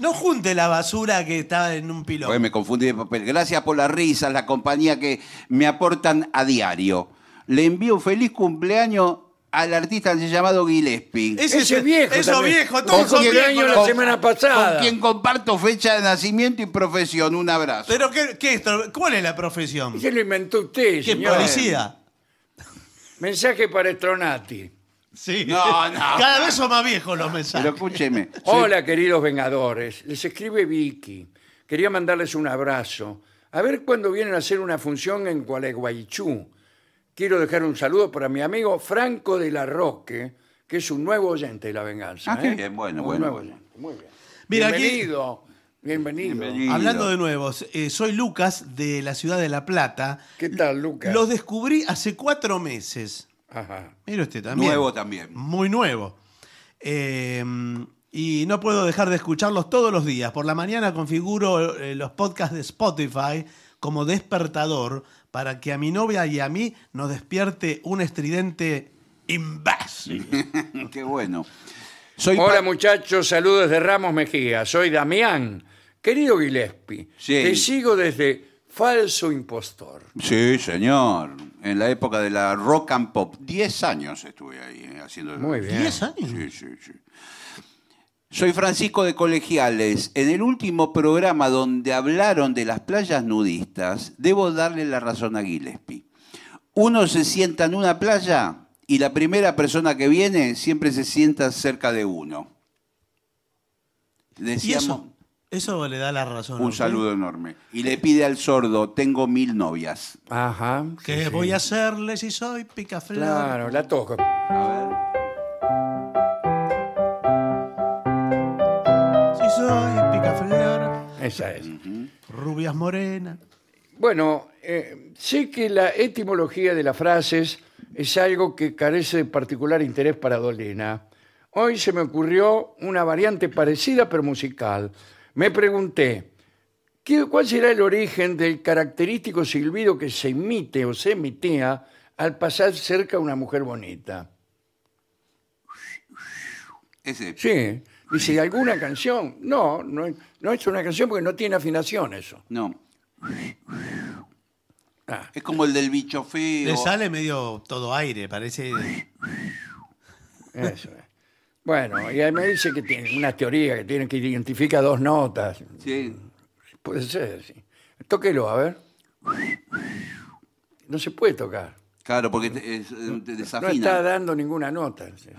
No junte la basura que está en un piloto. me confundí de papel. Gracias por las risas, la compañía que me aportan a diario. Le envío feliz cumpleaños al artista llamado Gillespie. Ese, viejo. Eso viejo, Con quien comparto fecha de nacimiento y profesión. Un abrazo. ¿Pero qué, ¿Cuál es la profesión? ¿Quién lo inventó usted, ¿Qué policía? Mensaje para Estronati. Sí. No, no. Cada vez son más viejos los mensajes. Pero escúcheme. Hola, queridos Vengadores. Les escribe Vicky. Quería mandarles un abrazo. A ver cuándo vienen a hacer una función en Gualeguaychú quiero dejar un saludo para mi amigo Franco de la Roque, que es un nuevo oyente de La Venganza. Ah, bien, ¿eh? bueno, muy bien. Mira, bienvenido, bienvenido. Hablando de nuevos, eh, soy Lucas de la ciudad de La Plata. ¿Qué tal, Lucas? Los descubrí hace cuatro meses. Ajá. Mira usted también. Nuevo también. Muy nuevo. Eh, y no puedo dejar de escucharlos todos los días. Por la mañana configuro los podcasts de Spotify como despertador para que a mi novia y a mí nos despierte un estridente imbécil. Qué bueno. Soy Hola muchachos, saludos de Ramos Mejía. Soy Damián. Querido Gillespie, te sigo desde Falso Impostor. Sí, señor. En la época de la rock and pop. Diez años estuve ahí eh, haciendo Muy bien. ¿Diez años? Sí, sí, sí. Soy Francisco de Colegiales. En el último programa donde hablaron de las playas nudistas, debo darle la razón a Gillespie. Uno se sienta en una playa y la primera persona que viene siempre se sienta cerca de uno. ¿Y eso? Eso le da la razón. Un saludo enorme. Y le pide al sordo, tengo mil novias. Ajá. ¿Qué voy a hacerle si soy picaflor? Claro, la toco. A ver. Esa es. Rubias morenas. Bueno, eh, sé que la etimología de las frases es algo que carece de particular interés para Dolena. Hoy se me ocurrió una variante parecida pero musical. Me pregunté, ¿cuál será el origen del característico silbido que se emite o se emitía al pasar cerca a una mujer bonita? Ese. Sí, Dice, alguna canción? No, no, es una canción porque no tiene afinación eso. No. Ah. Es como el del bicho feo. Le sale medio todo aire, parece. Eso Bueno, y ahí me dice que tiene una teoría que tiene que identificar dos notas. Sí. Puede ser, sí. Tóquelo, a ver. No se puede tocar. Claro, porque es, eh, desafina. No está dando ninguna nota. Sí.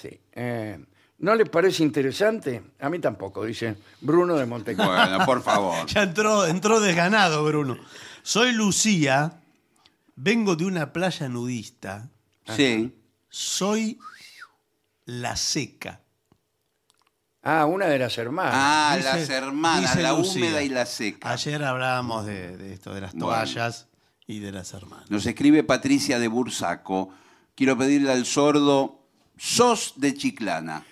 Sí. Eh, ¿No le parece interesante? A mí tampoco, dice Bruno de Montecarlo. Bueno, por favor. Ya entró, entró desganado, Bruno. Soy Lucía, vengo de una playa nudista. Sí. Soy la seca. Ah, una de las hermanas. Ah, las hermanas, la húmeda y la seca. Ayer hablábamos de, esto, de las toallas y de las hermanas. Nos escribe Patricia de Bursaco. Quiero pedirle al sordo Sos de Chiclana.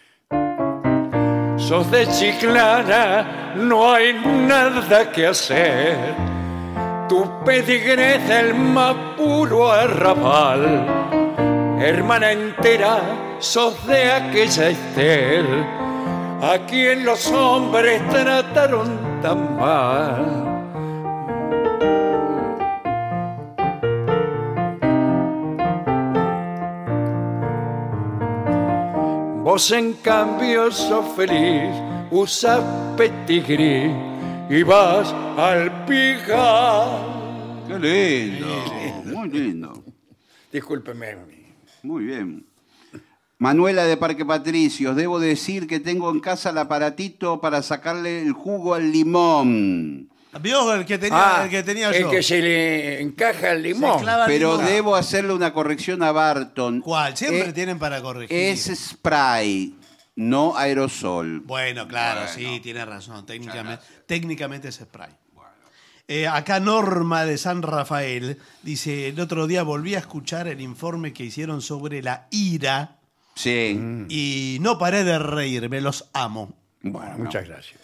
Sos de Chiclana, no hay nada que hacer. Tu es el más puro arrabal. Hermana entera, sos de aquella Estel, a quien los hombres trataron tan mal. Vos en cambio sos feliz, usas petigrí y vas al pija. Qué lindo, muy lindo. Discúlpeme. Muy bien. Manuela de Parque Patricios, debo decir que tengo en casa el aparatito para sacarle el jugo al limón. ¿Vio el que tenía, ah, el que tenía que se le encaja el limón. Pero debo hacerle una corrección a Barton. ¿Cuál? Siempre eh, tienen para corregir. Es spray, no aerosol. Bueno, claro, sí, tiene razón. Técnicamente, es spray. Eh, acá Norma de San Rafael dice, el otro día volví a escuchar el informe que hicieron sobre la ira Sí. y no paré de reírme, los amo. Bueno, Muchas gracias.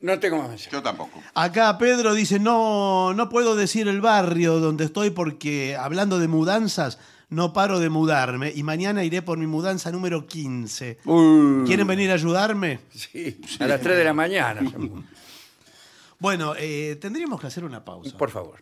No tengo más Yo tampoco. Acá Pedro dice, no, no puedo decir el barrio donde estoy porque hablando de mudanzas, no paro de mudarme y mañana iré por mi mudanza número 15. ¿Quieren venir a ayudarme? Sí, a las 3 de la mañana. bueno, eh, tendríamos que hacer una pausa. Por favor.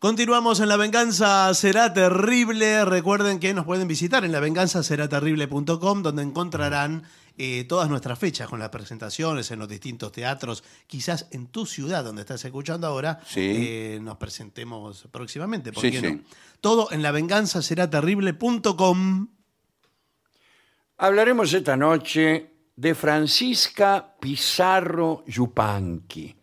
Continuamos en La Venganza Será Terrible. Recuerden que nos pueden visitar en lavenganzaseraterrible.com donde encontrarán eh, todas nuestras fechas con las presentaciones en los distintos teatros. Quizás en tu ciudad donde estás escuchando ahora eh, nos presentemos próximamente. no? Todo en lavenganzaseraterrible.com. Hablaremos esta noche de Francisca Pizarro Yupanqui,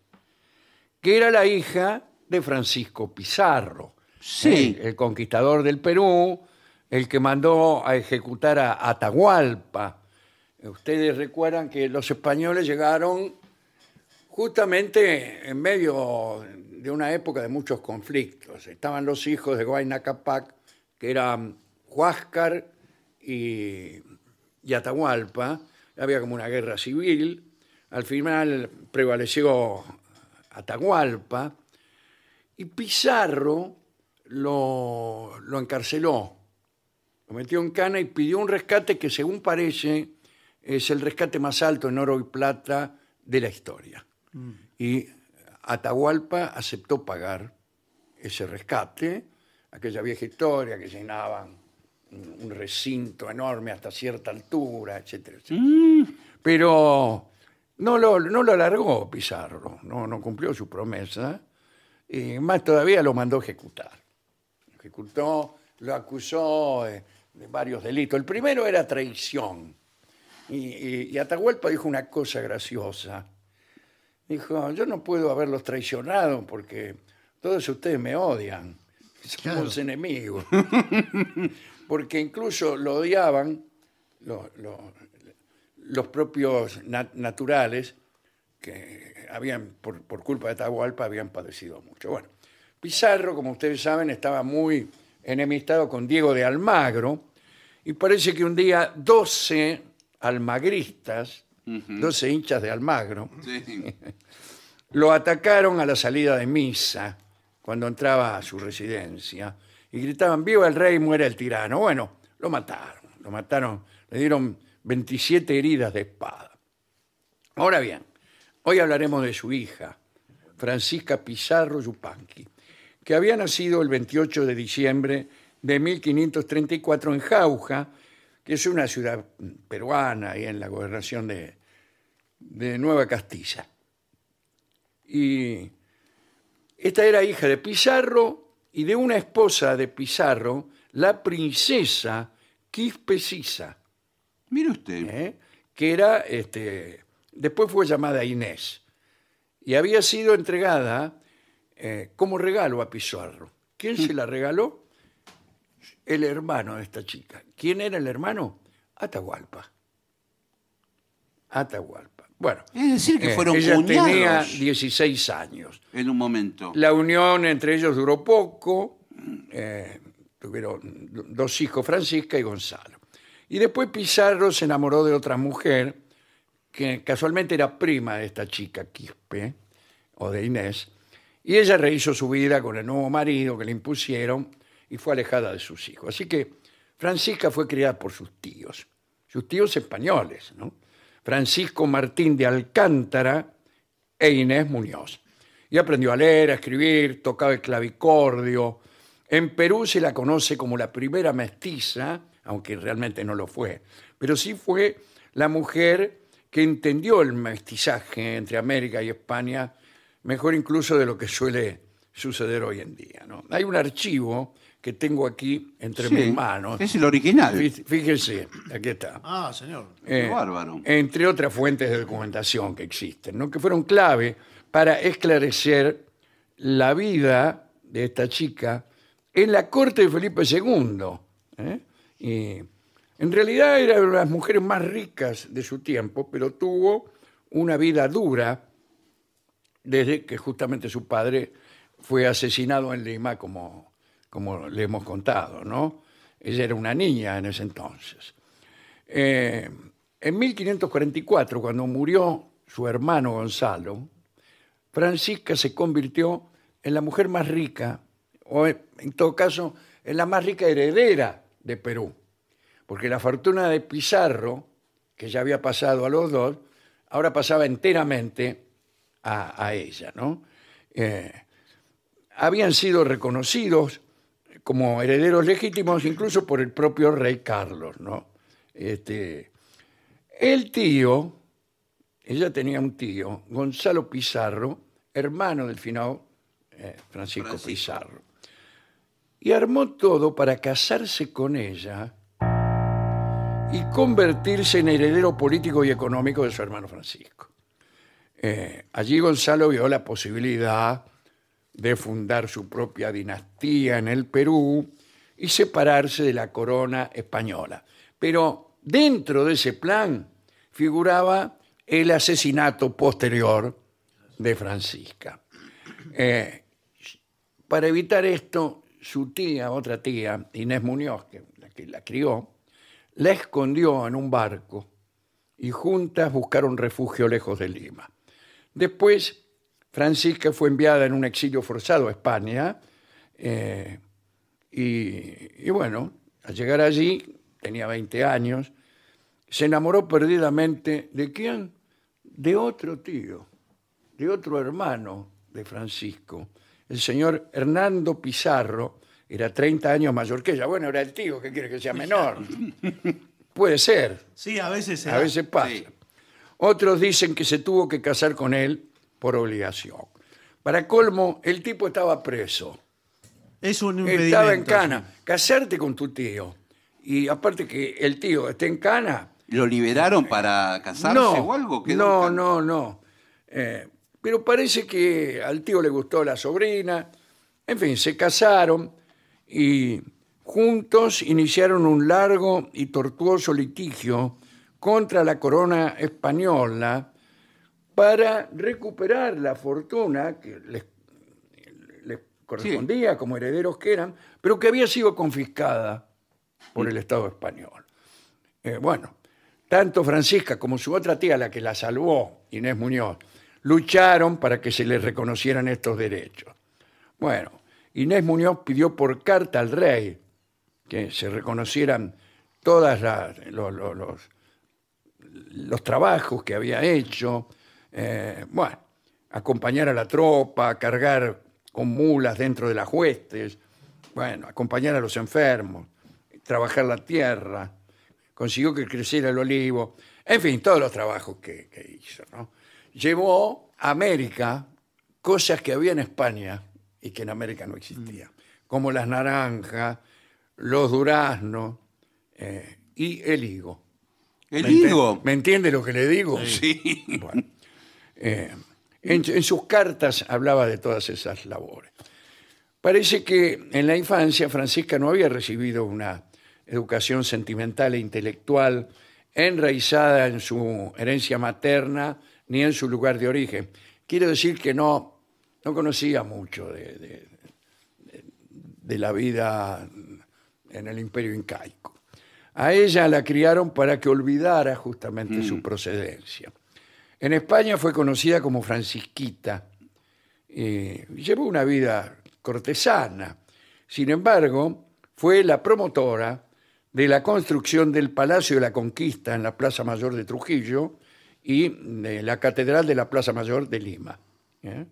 que era la hija de Francisco Pizarro. Sí. ¿eh? El, conquistador del Perú, el que mandó a ejecutar a Atahualpa. Ustedes recuerdan que los españoles llegaron justamente en medio de una época de muchos conflictos. Estaban los hijos de Huayna Capac, que eran Huáscar y Atahualpa. Había como una guerra civil. Al final prevaleció Atahualpa y Pizarro lo, encarceló, lo metió en cana y pidió un rescate que según parece es el rescate más alto en oro y plata de la historia. Mm. Y Atahualpa aceptó pagar ese rescate, aquella vieja historia que llenaban un recinto enorme hasta cierta altura, etcétera, mm. Pero no lo, no lo alargó Pizarro, no, no cumplió su promesa y más todavía lo mandó a ejecutar. Ejecutó, lo acusó eh, de varios delitos. El primero era traición. Y, y, Atahualpa dijo una cosa graciosa. Dijo, yo no puedo haberlos traicionado porque todos ustedes me odian. Somos enemigos. porque incluso lo odiaban los, propios naturales que habían, por, culpa de Tahualpa, habían padecido mucho. Bueno, Pizarro, como ustedes saben, estaba muy enemistado con Diego de Almagro y parece que un día 12 almagristas, uh 12 hinchas de Almagro, lo atacaron a la salida de misa cuando entraba a su residencia y gritaban, viva el rey, muera el tirano. Bueno, lo mataron, lo mataron, le dieron 27 heridas de espada. Ahora bien, Hoy hablaremos de su hija, Francisca Pizarro Yupanqui, que había nacido el 28 de diciembre de 1534 en Jauja, que es una ciudad peruana y en la gobernación de, Nueva Castilla. Y esta era hija de Pizarro y de una esposa de Pizarro, la princesa Quispecisa, Mire usted. ¿Eh? que era este, Después fue llamada Inés y había sido entregada eh, como regalo a Pizarro. ¿Quién se la regaló? El hermano de esta chica. ¿Quién era el hermano? Atahualpa. Atahualpa. Bueno, es decir, que eh, ella tenía 16 años. En un momento. La unión entre ellos duró poco. Eh, tuvieron dos hijos, Francisca y Gonzalo. Y después Pizarro se enamoró de otra mujer que casualmente era prima de esta chica, Quispe, o de Inés, y ella rehizo su vida con el nuevo marido que le impusieron y fue alejada de sus hijos. Así que Francisca fue criada por sus tíos, sus tíos españoles, ¿no? Francisco Martín de Alcántara e Inés Muñoz. Y aprendió a leer, a escribir, tocaba el clavicordio. En Perú se la conoce como la primera mestiza, aunque realmente no lo fue, pero sí fue la mujer que entendió el mestizaje entre América y España mejor incluso de lo que suele suceder hoy en día. ¿no? Hay un archivo que tengo aquí entre mis manos. Es el original. Fíjense, aquí está. Ah, señor. Eh, Qué bárbaro. Entre otras fuentes de documentación que existen, ¿no? que fueron clave para esclarecer la vida de esta chica en la corte de Felipe II. ¿eh? Y en realidad era de las mujeres más ricas de su tiempo, pero tuvo una vida dura desde que justamente su padre fue asesinado en Lima, como, le hemos contado, ¿no? Ella era una niña en ese entonces. Eh, en 1544, cuando murió su hermano Gonzalo, Francisca se convirtió en la mujer más rica, o en todo caso, en la más rica heredera de Perú porque la fortuna de Pizarro, que ya había pasado a los dos, ahora pasaba enteramente a, ella. ¿no? Eh, habían sido reconocidos como herederos legítimos incluso por el propio rey Carlos. ¿no? Este, el tío, ella tenía un tío, Gonzalo Pizarro, hermano del finado eh, Francisco Pizarro, y armó todo para casarse con ella y convertirse en heredero político y económico de su hermano Francisco. Eh, allí Gonzalo vio la posibilidad de fundar su propia dinastía en el Perú y separarse de la corona española. Pero dentro de ese plan figuraba el asesinato posterior de Francisca. Eh, para evitar esto, su tía, otra tía, Inés Muñoz, que la, que la crió, la escondió en un barco y juntas buscaron refugio lejos de Lima. Después, Francisca fue enviada en un exilio forzado a España eh, y, y bueno, al llegar allí, tenía 20 años, se enamoró perdidamente de quién? De otro tío, de otro hermano de Francisco, el señor Hernando Pizarro, era 30 años mayor que ella. Bueno, era el tío, que quiere que sea menor? Puede ser. Sí, a veces es. A veces pasa. Otros dicen que se tuvo que casar con él por obligación. Para colmo, el tipo estaba preso. Es un impedimento. Estaba en cana. Casarte con tu tío. Y aparte que el tío esté en cana. ¿Lo liberaron para casarse o algo? No, no, no, eh, pero parece que al tío le gustó la sobrina. En fin, se casaron y juntos iniciaron un largo y tortuoso litigio contra la corona española para recuperar la fortuna que les, correspondía como herederos que eran, pero que había sido confiscada por mm. el Estado español. Eh, bueno, tanto Francisca como su otra tía, la que la salvó, Inés Muñoz, lucharon para que se les reconocieran estos derechos. Bueno, Inés Muñoz pidió por carta al rey que se reconocieran todos los, los, trabajos que había hecho, eh, bueno, acompañar a la tropa, cargar con mulas dentro de las huestes, bueno, acompañar a los enfermos, trabajar la tierra, consiguió que creciera el olivo, en fin, todos los trabajos que, hizo. Llevó a América cosas que había en España y que en América no existía, mm. como las naranjas, los duraznos eh, y el higo. ¿El higo? ¿Me entiende lo que le digo? Sí. Bueno, eh, en sus cartas hablaba de todas esas labores. Parece que en la infancia Francisca no había recibido una educación sentimental e intelectual enraizada en su herencia materna ni en su lugar de origen. Quiero decir que no no conocía mucho de, la vida en el imperio incaico. A ella la criaron para que olvidara justamente su mm. procedencia. En España fue conocida como Francisquita llevó una vida cortesana. Sin embargo, fue la promotora de la construcción del Palacio de la Conquista en la Plaza Mayor de Trujillo y de la Catedral de la Plaza Mayor de Lima. ¿eh?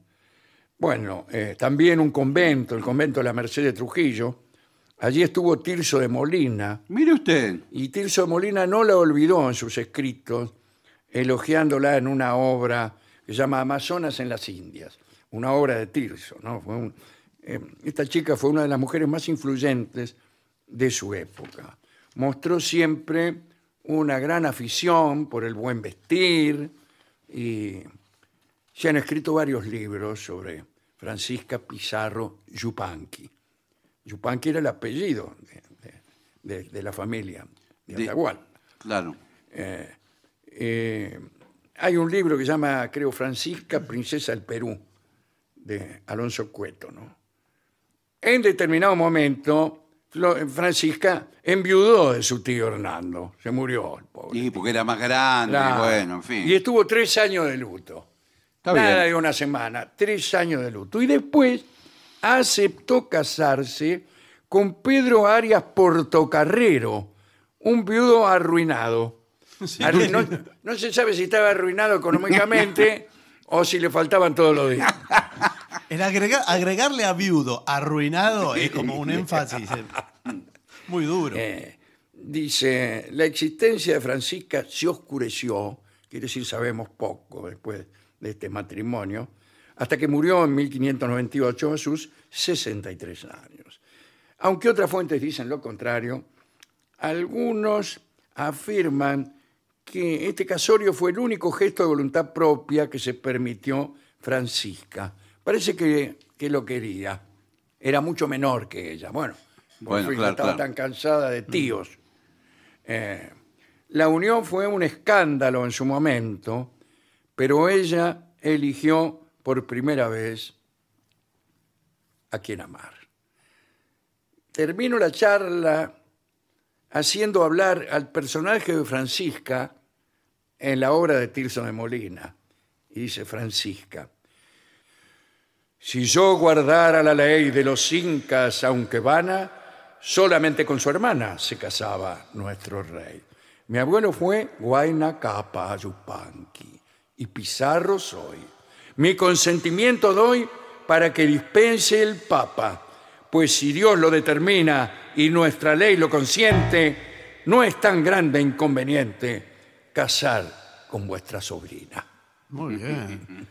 Bueno, eh, también un convento, el convento de la Merced de Trujillo. Allí estuvo Tirso de Molina. Mire usted. Y Tirso de Molina no la olvidó en sus escritos, elogiándola en una obra que se llama Amazonas en las Indias. Una obra de Tirso, ¿no? Fue eh, esta chica fue una de las mujeres más influyentes de su época. Mostró siempre una gran afición por el buen vestir y se han escrito varios libros sobre Francisca Pizarro Yupanqui. Yupanqui era el apellido de, la familia de, Claro. Eh, eh, hay un libro que se llama, creo, Francisca, Princesa del Perú, de Alonso Cueto, ¿no? En determinado momento, Francisca enviudó de su tío Hernando. Se murió el pobre. Sí, porque era más grande, bueno, en fin. Y estuvo tres años de luto. Nada de una semana, tres años de luto. Y después aceptó casarse con Pedro Arias Portocarrero, un viudo arruinado. no, se sabe si estaba arruinado económicamente o si le faltaban todos los días. El agregarle a viudo arruinado es como un énfasis eh. muy duro. Eh, dice, la existencia de Francisca se oscureció, quiere decir sabemos poco después de este matrimonio, hasta que murió en 1598 a sus 63 años. Aunque otras fuentes dicen lo contrario, algunos afirman que este casorio fue el único gesto de voluntad propia que se permitió Francisca. Parece que, lo quería. Era mucho menor que ella. Bueno, porque claro, estaba tan cansada de mm. tíos. Eh, la unión fue un escándalo en su momento pero ella eligió por primera vez a quien amar. Termino la charla haciendo hablar al personaje de Francisca en la obra de Tilson de Molina. dice Francisca, si yo guardara la ley de los incas, aunque vana, solamente con su hermana se casaba nuestro rey. Mi abuelo fue Huayna Capa y Pizarro soy. Mi consentimiento doy para que dispense el Papa, pues si Dios lo determina y nuestra ley lo consiente, no es tan grande inconveniente casar con vuestra sobrina. Muy bien.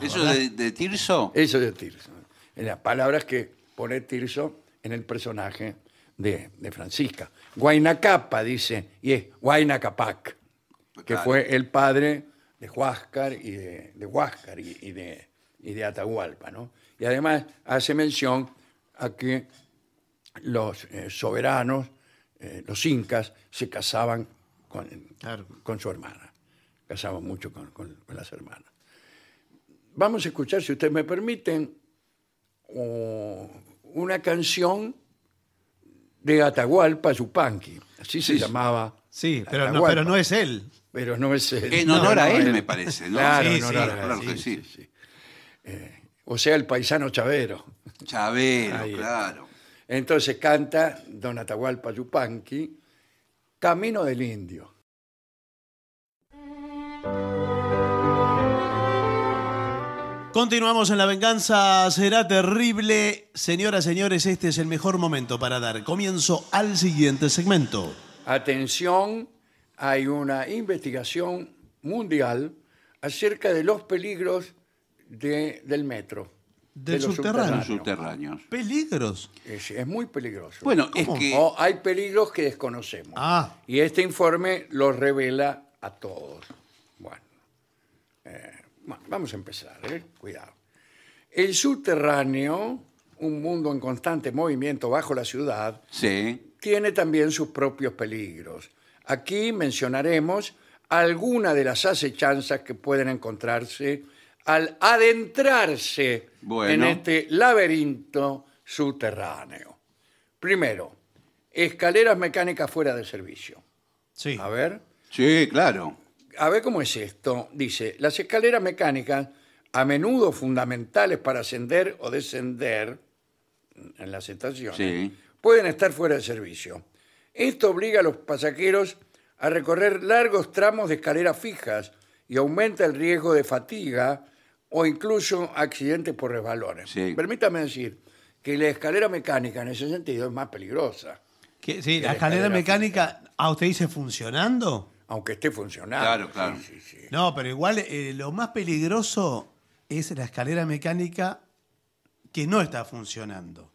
¿Eso de, de, Tirso? Eso de Tirso. En las palabras que pone Tirso en el personaje de, de Francisca. Guainacapa dice, y es Guainacapac, que fue el padre de Huáscar y de, y, de, de Atahualpa. ¿no? Y además hace mención a que los eh, soberanos, eh, los incas, se casaban con, con su hermana. Casaban mucho con, las hermanas. Vamos a escuchar, si ustedes me permiten, una canción de Atahualpa Yupanqui. Así se llamaba Sí, pero no, es él. Pero no es él. En no, a él, me parece. Claro, o sea, el paisano Chavero. Chavero, claro. Entonces canta Don Atahualpa Yupanqui, Camino del Indio. Continuamos en La Venganza Será Terrible. Señoras, señores, este es el mejor momento para dar comienzo al siguiente segmento. Atención, hay una investigación mundial acerca de los peligros del metro. Del subterráneo. Peligros. Es, muy peligroso. Bueno, es que hay peligros que desconocemos. Ah. Y este informe los revela a todos. Bueno, eh, vamos a empezar, ¿eh? cuidado. El subterráneo, un mundo en constante movimiento bajo la ciudad, sí, tiene también sus propios peligros. Aquí mencionaremos algunas de las acechanzas que pueden encontrarse al adentrarse en este laberinto subterráneo. Primero, escaleras mecánicas fuera de servicio. Sí. A ver. Sí, claro. A ver cómo es esto. Dice, las escaleras mecánicas, a menudo fundamentales para ascender o descender en las estaciones, sí pueden estar fuera de servicio. Esto obliga a los pasajeros a recorrer largos tramos de escaleras fijas y aumenta el riesgo de fatiga o incluso accidentes por resbalones. Permítame decir que la escalera mecánica en ese sentido es más peligrosa. Sí, la, escalera, mecánica, ¿a usted dice funcionando? Aunque esté funcionando. Claro, claro. no, pero igual eh, lo más peligroso es la escalera mecánica que no está funcionando.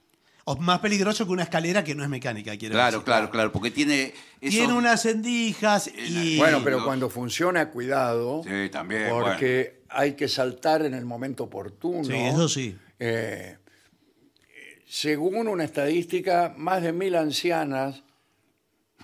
O más peligroso que una escalera que no es mecánica, quiero claro, decir. Claro, claro, porque tiene... Tiene unas endijas y... Bueno, pero cuando funciona, cuidado. Sí, también. Porque hay que saltar en el momento oportuno. Sí, eso sí. Eh, según una estadística, más de mil ancianas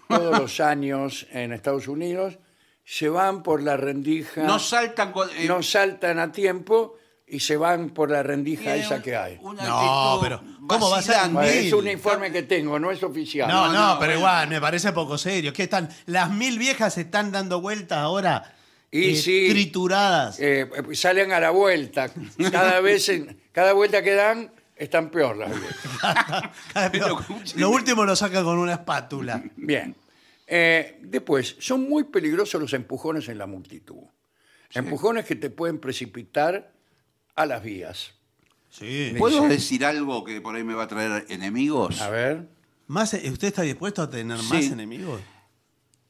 todos los años en Estados Unidos se van por la rendija. No saltan, eh, no saltan a tiempo y se van por la rendija esa que hay. No, pero ¿cómo va a ser Es un informe que tengo, no es oficial. No, no, pero igual, me parece poco serio. Que están, las mil viejas están dando vueltas ahora Y eh, trituradas. Eh, eh, salen a la vuelta. Cada vez, cada vuelta que dan, están peor las viejas. lo último lo sacan con una espátula. Bien. después, son muy peligrosos los empujones en la multitud. Empujones que te pueden precipitar las vías. ¿Puedo decir algo que por ahí me va a traer enemigos? A ver. ¿Más, eh, ¿Usted está dispuesto a tener más enemigos?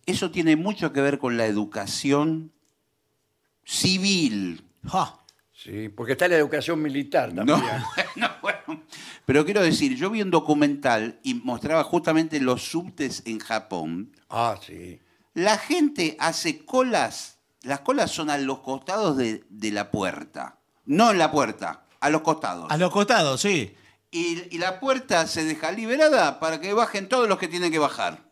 Eso tiene mucho que ver con la educación civil. Sí, porque está la educación militar también. No, Pero quiero decir, yo vi un documental y mostraba justamente los subtes en Japón. Ah, sí. La gente hace colas, las colas son a los costados de, de la puerta no en la puerta, a los costados. A los costados, sí. Y, la puerta se deja liberada para que bajen todos los que tienen que bajar.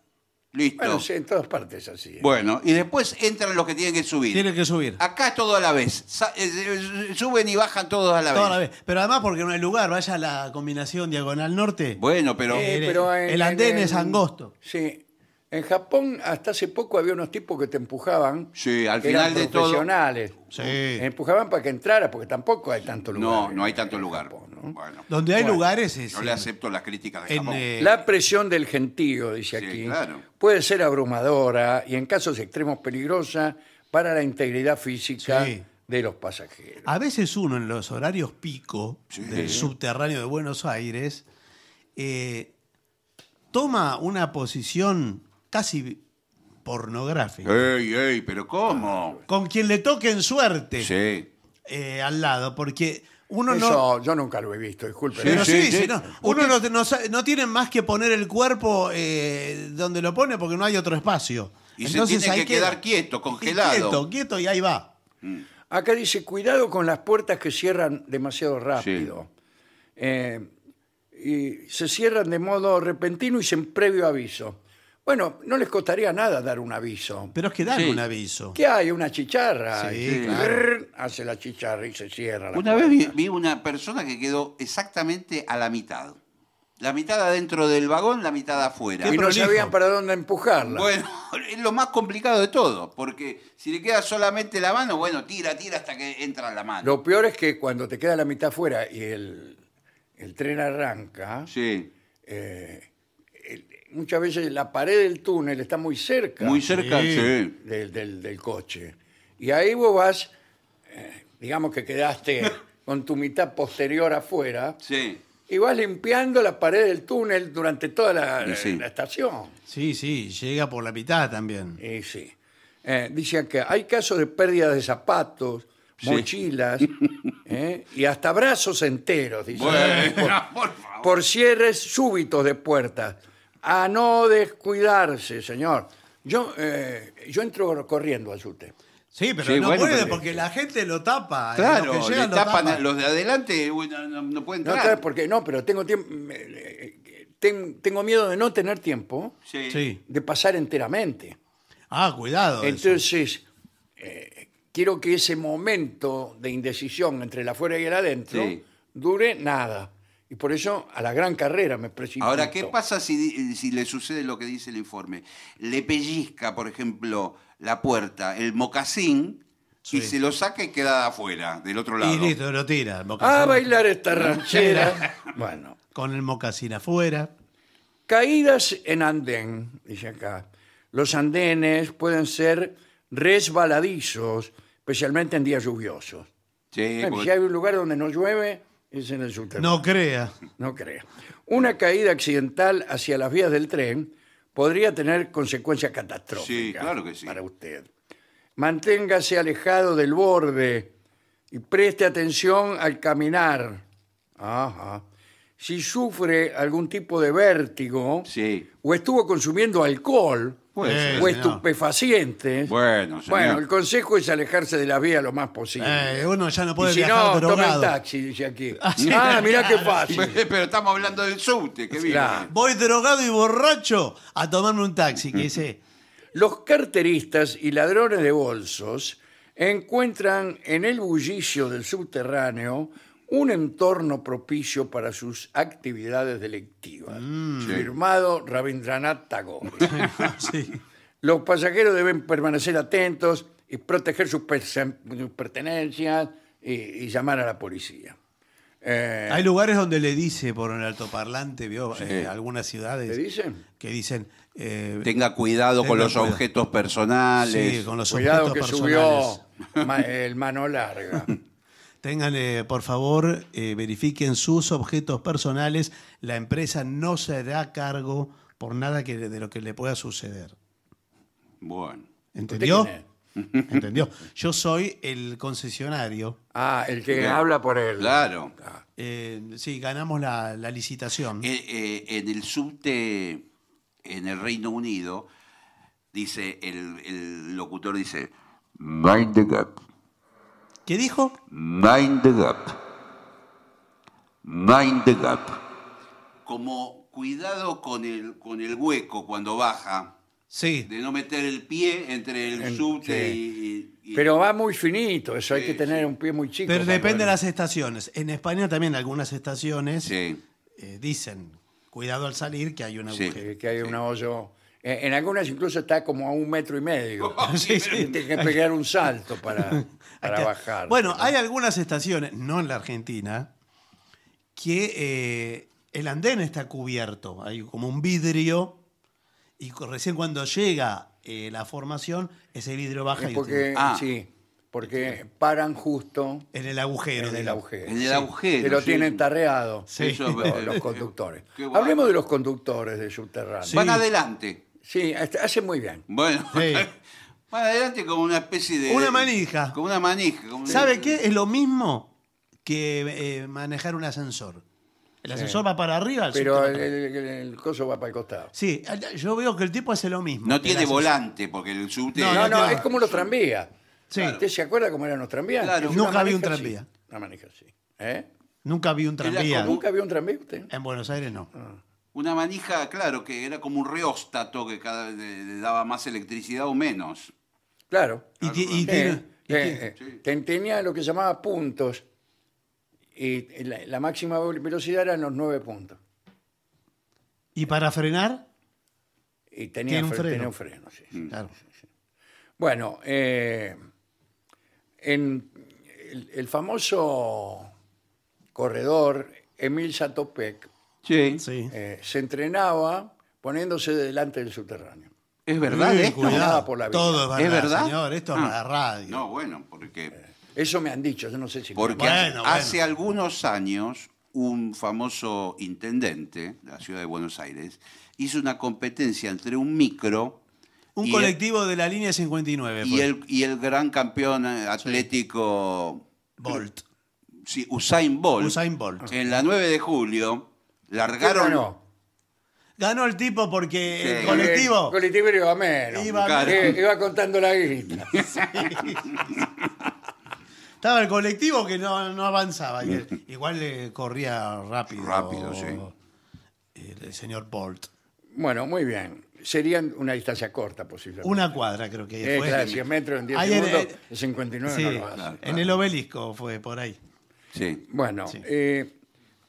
Listo. Bueno, sí, en todas partes así. ¿eh? Bueno, y después entran los que tienen que subir. Tienen que subir. Acá es todo a la vez. Eh, eh, suben y bajan todos a la Todo a la vez. Pero además porque no hay lugar, vaya la combinación diagonal norte. Bueno, pero. el andén es angosto. Sí, en Japón hasta hace poco había unos tipos que te empujaban. Sí, al final de todo- profesionales. Sí. Empujaban para que entrara porque tampoco hay tanto lugar. No, no hay tanto lugar. Donde hay lugares es. no le acepto las críticas de Japón. Eh, la presión del gentío, dice aquí, puede ser abrumadora y en casos extremos peligrosa para la integridad física de los pasajeros. A veces uno en los horarios pico del subterráneo de Buenos Aires eh, toma una posición casi pornográfico. ¡Ey, ey! ¿Pero cómo? Con quien le toque en suerte eh, al lado, porque uno Eso no... yo nunca lo he visto, disculpe. Pero sí, sí, Uno no, tiene más que poner el cuerpo eh, donde lo pone porque no hay otro espacio. Y se tiene que quedar quieto, congelado. Quieto, quieto y ahí va. Mm. Acá dice, cuidado con las puertas que cierran demasiado rápido. Eh, y se cierran de modo repentino y sin previo aviso. Bueno, no les costaría nada dar un aviso. Pero es que dan un aviso. ¿Qué hay? Una chicharra. Y hace la chicharra y se cierra. Una vez vi, una persona que quedó exactamente a la mitad. La mitad adentro del vagón, la mitad afuera. Y no sabían para dónde empujarla. Bueno, es lo más complicado de todo, porque si le queda solamente la mano, bueno, tira, tira hasta que entra la mano. Lo peor es que cuando te queda la mitad afuera y el, tren arranca, Sí. eh, muchas veces la pared del túnel está muy cerca. Muy cerca, Del, coche. Y ahí vos vas, eh, digamos que quedaste con tu mitad posterior afuera, Sí. y vas limpiando la pared del túnel durante toda la, estación. Sí, sí, llega por la mitad también. Y sí. que eh, hay casos de pérdida de zapatos, mochilas eh, y hasta brazos enteros, por por cierres súbitos de puertas. A no descuidarse, señor. Yo, eh, yo entro corriendo al té. Sí, pero no puede porque la gente lo tapa. Eh, claro, los de adelante, no, pueden entrar. porque no, pero tengo tiempo. tengo miedo de no tener tiempo Sí. de pasar enteramente. Ah, cuidado. Entonces, eh, quiero que ese momento de indecisión entre el afuera y el adentro dure nada. Y por eso a la gran carrera me precipito. Ahora, ¿qué pasa eh, si, le sucede lo que dice el informe? Le pellizca, por ejemplo, la puerta, el mocasín, y se lo saca y queda afuera, del otro lado. Y listo, lo tira. A bailar esta ranchera. bueno. Con el mocasín afuera. Caídas en andén, dice acá. Los andenes pueden ser resbaladizos, especialmente en días lluviosos. Si hay un lugar donde no llueve, no crea. No crea. Una caída accidental hacia las vías del tren podría tener consecuencias catastróficas para usted. Manténgase alejado del borde y preste atención al caminar. Ajá. Si sufre algún tipo de vértigo o estuvo consumiendo alcohol, pues, eh, o Bueno, Bueno, el consejo es alejarse de la vía lo más posible. Eh, uno ya no puede si viajar no, toma un taxi, dice aquí. Ah, ah mira qué fácil. Pero estamos hablando del subte, que bien. Voy drogado y borracho a tomarme un taxi, que dice. Los carteristas y ladrones de bolsos encuentran en el bullicio del subterráneo un entorno propicio para sus actividades delictivas. Mm, Firmado Rabindranath Tagore. Los pasajeros deben permanecer atentos y proteger sus, pertenencias y, llamar a la policía. Eh, Hay lugares donde le dice por un altoparlante, vio, eh, algunas ciudades. dicen? Que dicen. Eh, tenga cuidado con los objetos personales. con los cuidado objetos que subió el mano larga. Ténganle, por favor, eh, verifiquen sus objetos personales. La empresa no se hará cargo por nada que, de lo que le pueda suceder. Bueno. ¿Entendió? ¿Entendió? Yo soy el concesionario. Ah, el que habla por él. Claro. Eh, sí, ganamos la, licitación. Eh, en el subte, en el Reino Unido, dice, el, el locutor dice, Mind the gap. ¿Qué dijo? Mind the gap. Mind the gap. Como cuidado con el, con el hueco cuando baja. Sí. De no meter el pie entre el subte y, Pero va muy finito, eso hay que tener un pie muy chico. Pero depende de las estaciones. En España también algunas estaciones eh, dicen, cuidado al salir, que hay un agujero. que hay un hoyo eh, en algunas incluso está como a un metro y medio. Sí, Tiene que pegar un salto para, para bajar. Bueno, hay algunas estaciones, no en la Argentina, que eh, el andén está cubierto, hay como un vidrio, y recién cuando llega eh, la formación, ese vidrio baja y porque, ah. sí, porque paran justo en el agujero. en el agujero. En el agujero, lo tienen tarreado Sí. los, conductores. Hablemos de los conductores de subterráneo. Van adelante. Sí, hace muy bien. Bueno, más adelante como una especie de... Una manija. Como una manija. ¿Sabe qué? Es lo mismo que eh, manejar un ascensor. El ascensor va para arriba. el Pero el, coso va para el costado. Sí, yo veo que el tipo hace lo mismo. No tiene volante, porque el subte... No, No, es como los tranvías. Sí. ¿Usted se acuerda cómo eran los tranvías? Nunca vi un tranvía. Una manija sí. ¿Eh? Nunca vi un tranvía. ¿Nunca vi un tranvía usted? En Buenos Aires no. Ah. Una manija, claro, que era como un reóstato que cada vez le daba más electricidad o menos. Claro. Y, eh, eh, eh, Tenía lo que llamaba puntos. Y la, máxima velocidad eran los nueve puntos. Y para frenar, Y tenía, un freno. sí, mm. claro. Bueno, en el, famoso corredor Emil Satopek Sí. Eh, se entrenaba poniéndose delante del subterráneo. ¿Es verdad por la vida. es verdad, señor. Esto es ah. radio. No, bueno, porque, eh, Eso me han dicho, yo no sé si... porque hace algunos años un famoso intendente de la ciudad de Buenos Aires hizo una competencia entre un micro Un colectivo de la línea 59. y, pues. el, y el gran campeón eh, atlético Bolt. sí, Usain Bolt. Usain Bolt. En la 9 de julio Largaron. ganó? el tipo porque el colectivo. El colectivo iba menos. Iba Iba, contando la guita. Estaba el colectivo que no, no avanzaba. y Igual le corría rápido. Rápido, sí. El, señor Bolt. Bueno, muy bien. Sería una distancia corta, posiblemente. Una cuadra creo que Eh, fue. claro, 100 metros en 10 Ahí en 59 no lo hace. en el obelisco fue por ahí. Sí. Bueno, eh,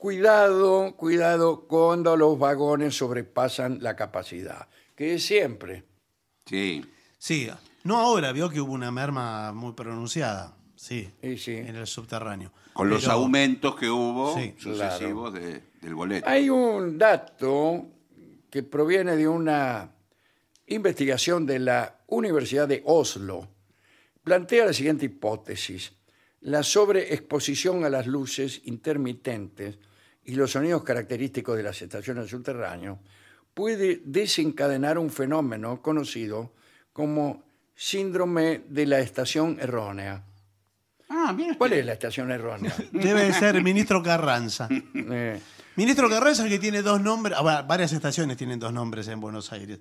cuidado, cuidado cuando los vagones sobrepasan la capacidad, que es siempre. Sí. Sí, no ahora, vio que hubo una merma muy pronunciada, sí, sí. en el subterráneo. Con los aumentos que hubo sucesivos del boleto. Hay un dato que proviene de una investigación de la Universidad de Oslo. Plantea la siguiente hipótesis. La sobreexposición a las luces intermitentes y los sonidos característicos de las estaciones subterráneas, puede desencadenar un fenómeno conocido como síndrome de la estación errónea. Ah, ¿Cuál este. es la estación errónea? Debe ser Ministro Carranza. Eh. Ministro Carranza que tiene dos nombres, ah, varias estaciones tienen dos nombres en Buenos Aires,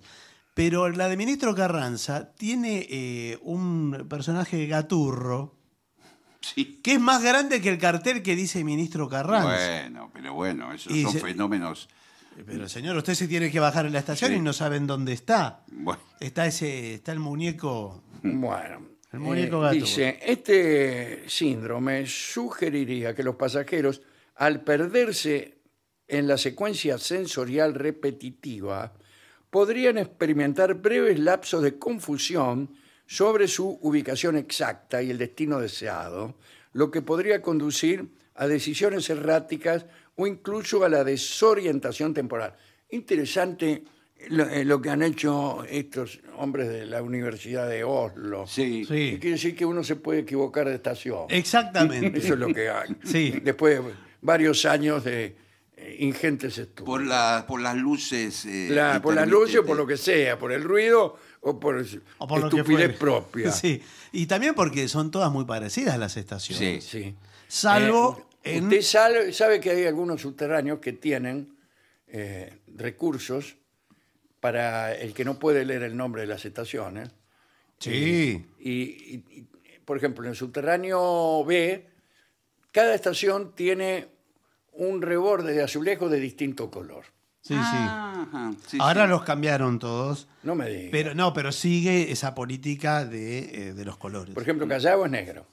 pero la de Ministro Carranza tiene eh, un personaje gaturro Sí. Que es más grande que el cartel que dice ministro Carranza. Bueno, pero bueno, esos son fenómenos. Pero señor, usted se tiene que bajar en la estación y no saben dónde está. Está ese, está el muñeco. Bueno. El muñeco eh, gato. Dice, este síndrome sugeriría que los pasajeros, al perderse en la secuencia sensorial repetitiva, podrían experimentar breves lapsos de confusión sobre su ubicación exacta y el destino deseado, lo que podría conducir a decisiones erráticas o incluso a la desorientación temporal. Interesante lo, eh, que han hecho estos hombres de la Universidad de Oslo. Sí. sí. Quiere decir que uno se puede equivocar de estación. Exactamente. Eso es lo que hay. Sí. Después de varios años de eh, ingentes estudios. Por, por las luces. Eh, por las luces o por lo que sea, por el ruido o por, su por estupidez propia. Sí, y también porque son todas muy parecidas las estaciones. Sí, sí. Salvo eh, sabe, que hay algunos subterráneos que tienen eh, recursos para el que no puede leer el nombre de las estaciones. Sí. Y, por ejemplo, en el subterráneo B, cada estación tiene un reborde de azulejo de distinto color. Sí, sí. Ahora los cambiaron todos. No me digas. Pero, no, pero sigue esa política eh, de, los colores. Por ejemplo, Callao es negro.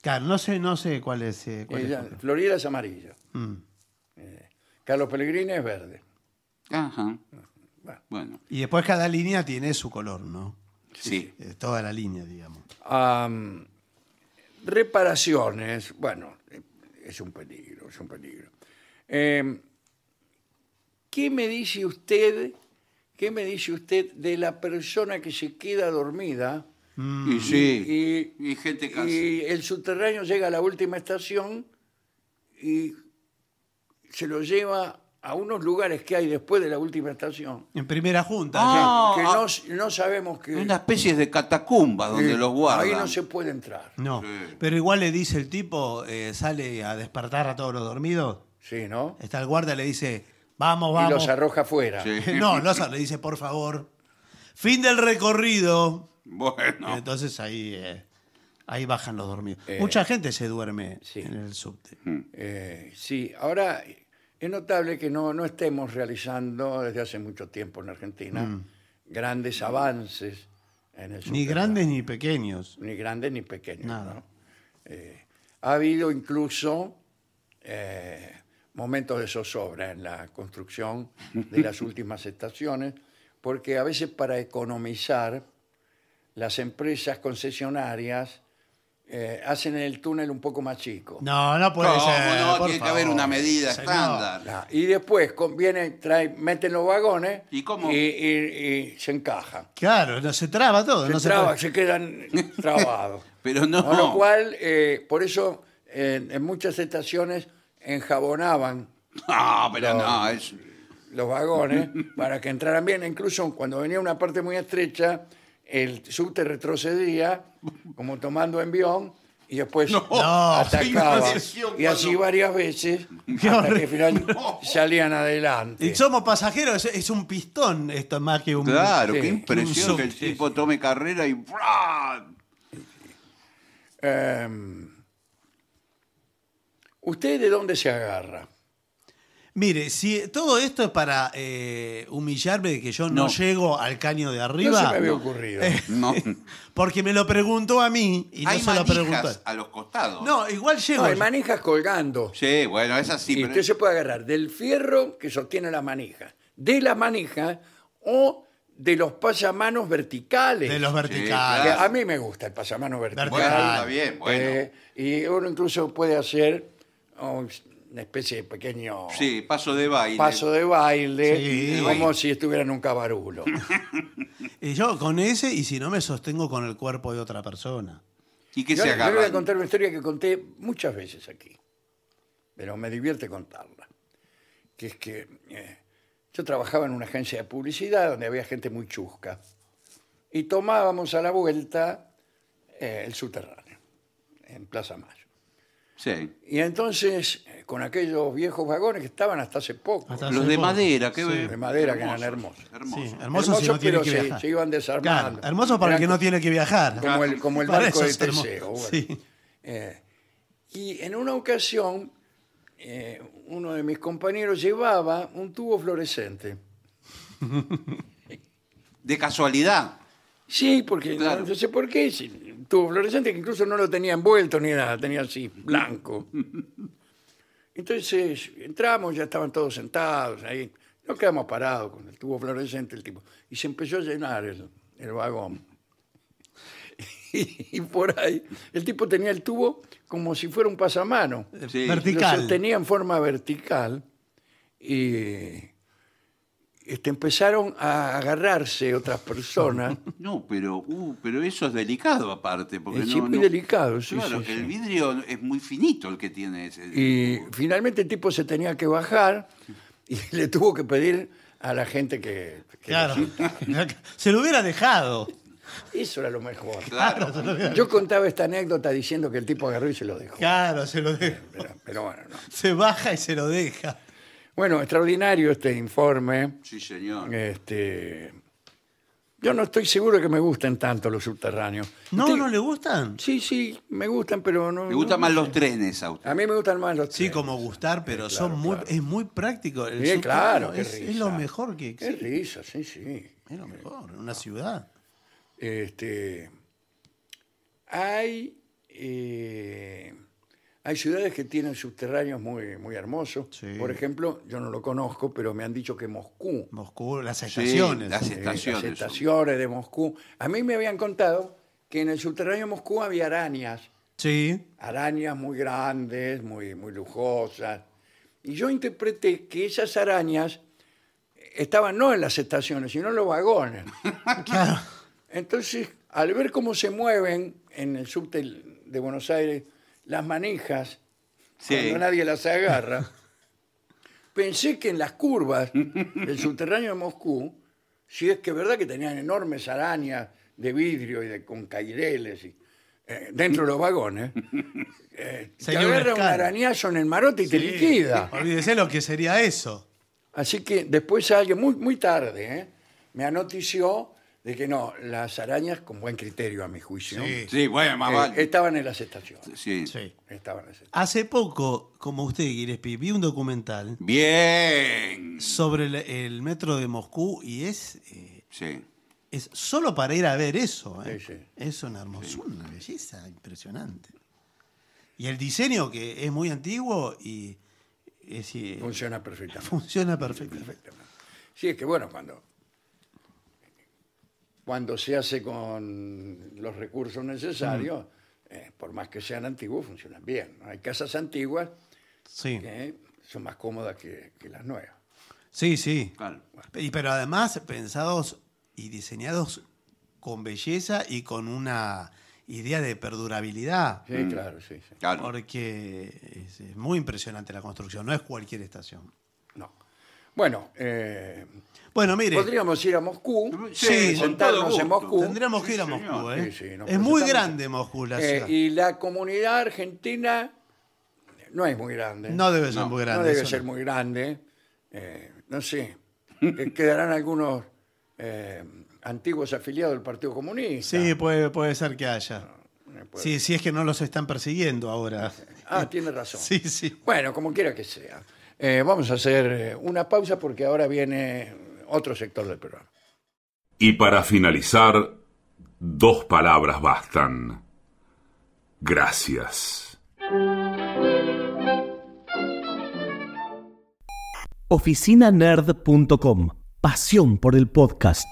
Claro, no sé, no sé cuál es. Eh, Florida es amarillo. Mm. Eh, Carlos Pellegrini es verde. Ajá. Bueno. Y después cada línea tiene su color, ¿no? Sí. toda la línea, digamos. reparaciones, bueno, es un peligro, es un peligro. Eh, ¿qué me dice usted? ¿Qué me dice usted de la persona que se queda dormida? Mm. Y sí. Y, gente casi. Y el subterráneo llega a la última estación y se lo lleva a unos lugares que hay después de la última estación. En primera junta. que, no, ah, ah. no, sabemos Es Una especie de catacumba donde los guardan. Ahí no se puede entrar. No, pero igual le dice el tipo, eh, sale a despertar a todos los dormidos. Sí, ¿no? Está el guarda, le dice, Vamos, vamos. Y los arroja afuera. No, no le dice, por favor. Fin del recorrido. Bueno. Entonces ahí, eh, ahí bajan los dormidos. Eh. Mucha gente se duerme en el subte. Mm. Eh, sí, ahora es notable que no, no estemos realizando desde hace mucho tiempo en Argentina mm. grandes avances en el subte. Ni grandes ni pequeños. Ni grandes ni pequeños. Nada. ha habido incluso momentos de zozobra en la construcción de las últimas estaciones, porque a veces para economizar las empresas concesionarias eh, hacen el túnel un poco más chico. No, no puede ser. tiene que haber una medida estándar. Ah, y después conviene, trae, meten los vagones ¿Y, cómo? se encaja. Claro, no se traba todo. Se, traba, se quedan trabados. Pero Con lo cual, eh, por eso, en, en muchas estaciones enjabonaban ah, los vagones para que entraran bien. Incluso cuando venía una parte muy estrecha, el subte retrocedía como tomando envión y después atacaba. Y así varias veces hasta que al final salían adelante. Y somos pasajeros, es, un pistón esto más que un... Claro, qué impresión que el tipo tome carrera y... ¿Usted de dónde se agarra? Mire, si todo esto es para eh, humillarme de que yo no, llego al caño de arriba... No se me había ocurrido. Eh, porque me lo preguntó a mí y no se lo preguntó. a los costados. No, igual llego. No, hay manijas colgando. Sí, bueno, es así. y usted se puede agarrar del fierro que sostiene la manija, de la manija o de los pasamanos verticales. de los verticales. a mí me gusta el pasamano vertical. Bueno, está bien, bueno. Eh, y uno incluso puede hacer Oh, una especie de pequeño Sí, paso de baile. paso de baile, como si estuviera en un cabarulo. Y yo con ese, y si no me sostengo con el cuerpo de otra persona. ¿Y que se se yo voy a contar una historia que conté muchas veces aquí, pero me divierte contarla. Que es que eh, yo trabajaba en una agencia de publicidad donde había gente muy chusca y tomábamos a la vuelta eh, el subterráneo, en Plaza Mar. Sí. Y entonces, eh, con aquellos viejos vagones que estaban hasta hace poco. los de madera, que sí. De madera, que eran hermosos. Hermosos, sí, hermosos, no se, iban desarmando. hermosos para el que no tiene que viajar. Como el, barco de tercero. Sí. Eh, y en una ocasión, eh, uno de mis compañeros llevaba un tubo fluorescente. ¿De casualidad? Sí, porque no, sé por qué. Si, tuvo fluorescente que incluso no lo tenía envuelto ni nada, tenía así, blanco. Entonces entramos, ya estaban todos sentados ahí. Nos quedamos parados con el tubo fluorescente, el tipo. Y se empezó a llenar el, vagón. Y, por ahí, el tipo tenía el tubo como si fuera un pasamano. Sí. Vertical. Lo en forma vertical. Y este, empezaron a agarrarse otras personas. No, pero, uh, pero eso es delicado aparte. Porque eh, muy delicado, sí, Claro, sí, el vidrio es muy finito el que tiene ese. Y eh, finalmente el tipo se tenía que bajar y le tuvo que pedir a la gente que... Claro. Se lo hubiera dejado. Eso era lo mejor. Claro. Yo contaba esta anécdota diciendo que el tipo agarró y se lo dejó. Claro, se lo dejó. Pero, bueno, Se baja y se lo deja. Bueno, extraordinario este informe. Sí, señor. Este, yo no estoy seguro que me gusten tanto los subterráneos. ¿No, no le gustan? Sí, sí, me gustan, pero no. Me gustan más los trenes a usted. A mí me gustan más los trenes. Sí, como gustar, pero son muy, es muy práctico. El claro, es, lo mejor que existe. Es risa, sí, sí. Es lo eh, mejor, en una ciudad. Este, hay eh, hay ciudades que tienen subterráneos muy, muy hermosos. Por ejemplo, yo no lo conozco, pero me han dicho que Moscú. Moscú, las estaciones. las estaciones. las estaciones de Moscú. A mí me habían contado que en el subterráneo de Moscú había arañas. Sí. Arañas muy grandes, muy, muy lujosas. Y yo interpreté que esas arañas estaban no en las estaciones, sino en los vagones. Entonces, al ver cómo se mueven en el subte de Buenos Aires las manijas cuando nadie las agarra. Pensé que en las curvas del subterráneo de Moscú, si es que es verdad que tenían enormes arañas de vidrio y de, con caireles eh, dentro de los vagones, eh, agarra un arañazo en el marote y te liquida. Olvídese lo que sería eso. Así que después alguien, muy, muy tarde, eh, me anotició de que no, las arañas, con buen criterio a mi juicio, Sí. bueno, más eh, estaban en las estaciones. Sí. Estaban en las estaciones. Hace poco, como usted, Gillespie, vi un documental Bien. sobre el, metro de Moscú y es, eh, Sí. es solo para ir a ver eso. ¿eh? Sí, sí. Es una hermosura, una belleza impresionante. Y el diseño que es muy antiguo y Funciona perfectamente. funciona perfectamente. Sí, es que bueno, cuando cuando se hace con los recursos necesarios, mm. eh, por más que sean antiguos, funcionan bien. Hay casas antiguas que son más cómodas que, las nuevas. Sí, sí. pero además pensados y diseñados con belleza y con una idea de perdurabilidad. Sí, mm. claro, sí. Claro. Porque es muy impresionante la construcción, no es cualquier estación. Bueno, eh, Bueno, mire. podríamos ir a Moscú, Sí, en Moscú. Tendríamos que ir a Moscú, ¿eh? es pues muy grande Moscú la eh, y la comunidad argentina no es muy grande. No debe ser muy grande. No debe ser muy grande. no sé. Quedarán algunos antiguos afiliados del Partido Comunista. Sí, puede, ser que haya. Sí, sí, es que no los están persiguiendo ahora. Ah, tiene razón. Sí, sí. Bueno, como quiera que sea. Eh, vamos a hacer eh, una pausa porque ahora viene otro sector del programa. Y para finalizar, dos palabras bastan. Gracias. Oficinanerd.com. Pasión por el podcast.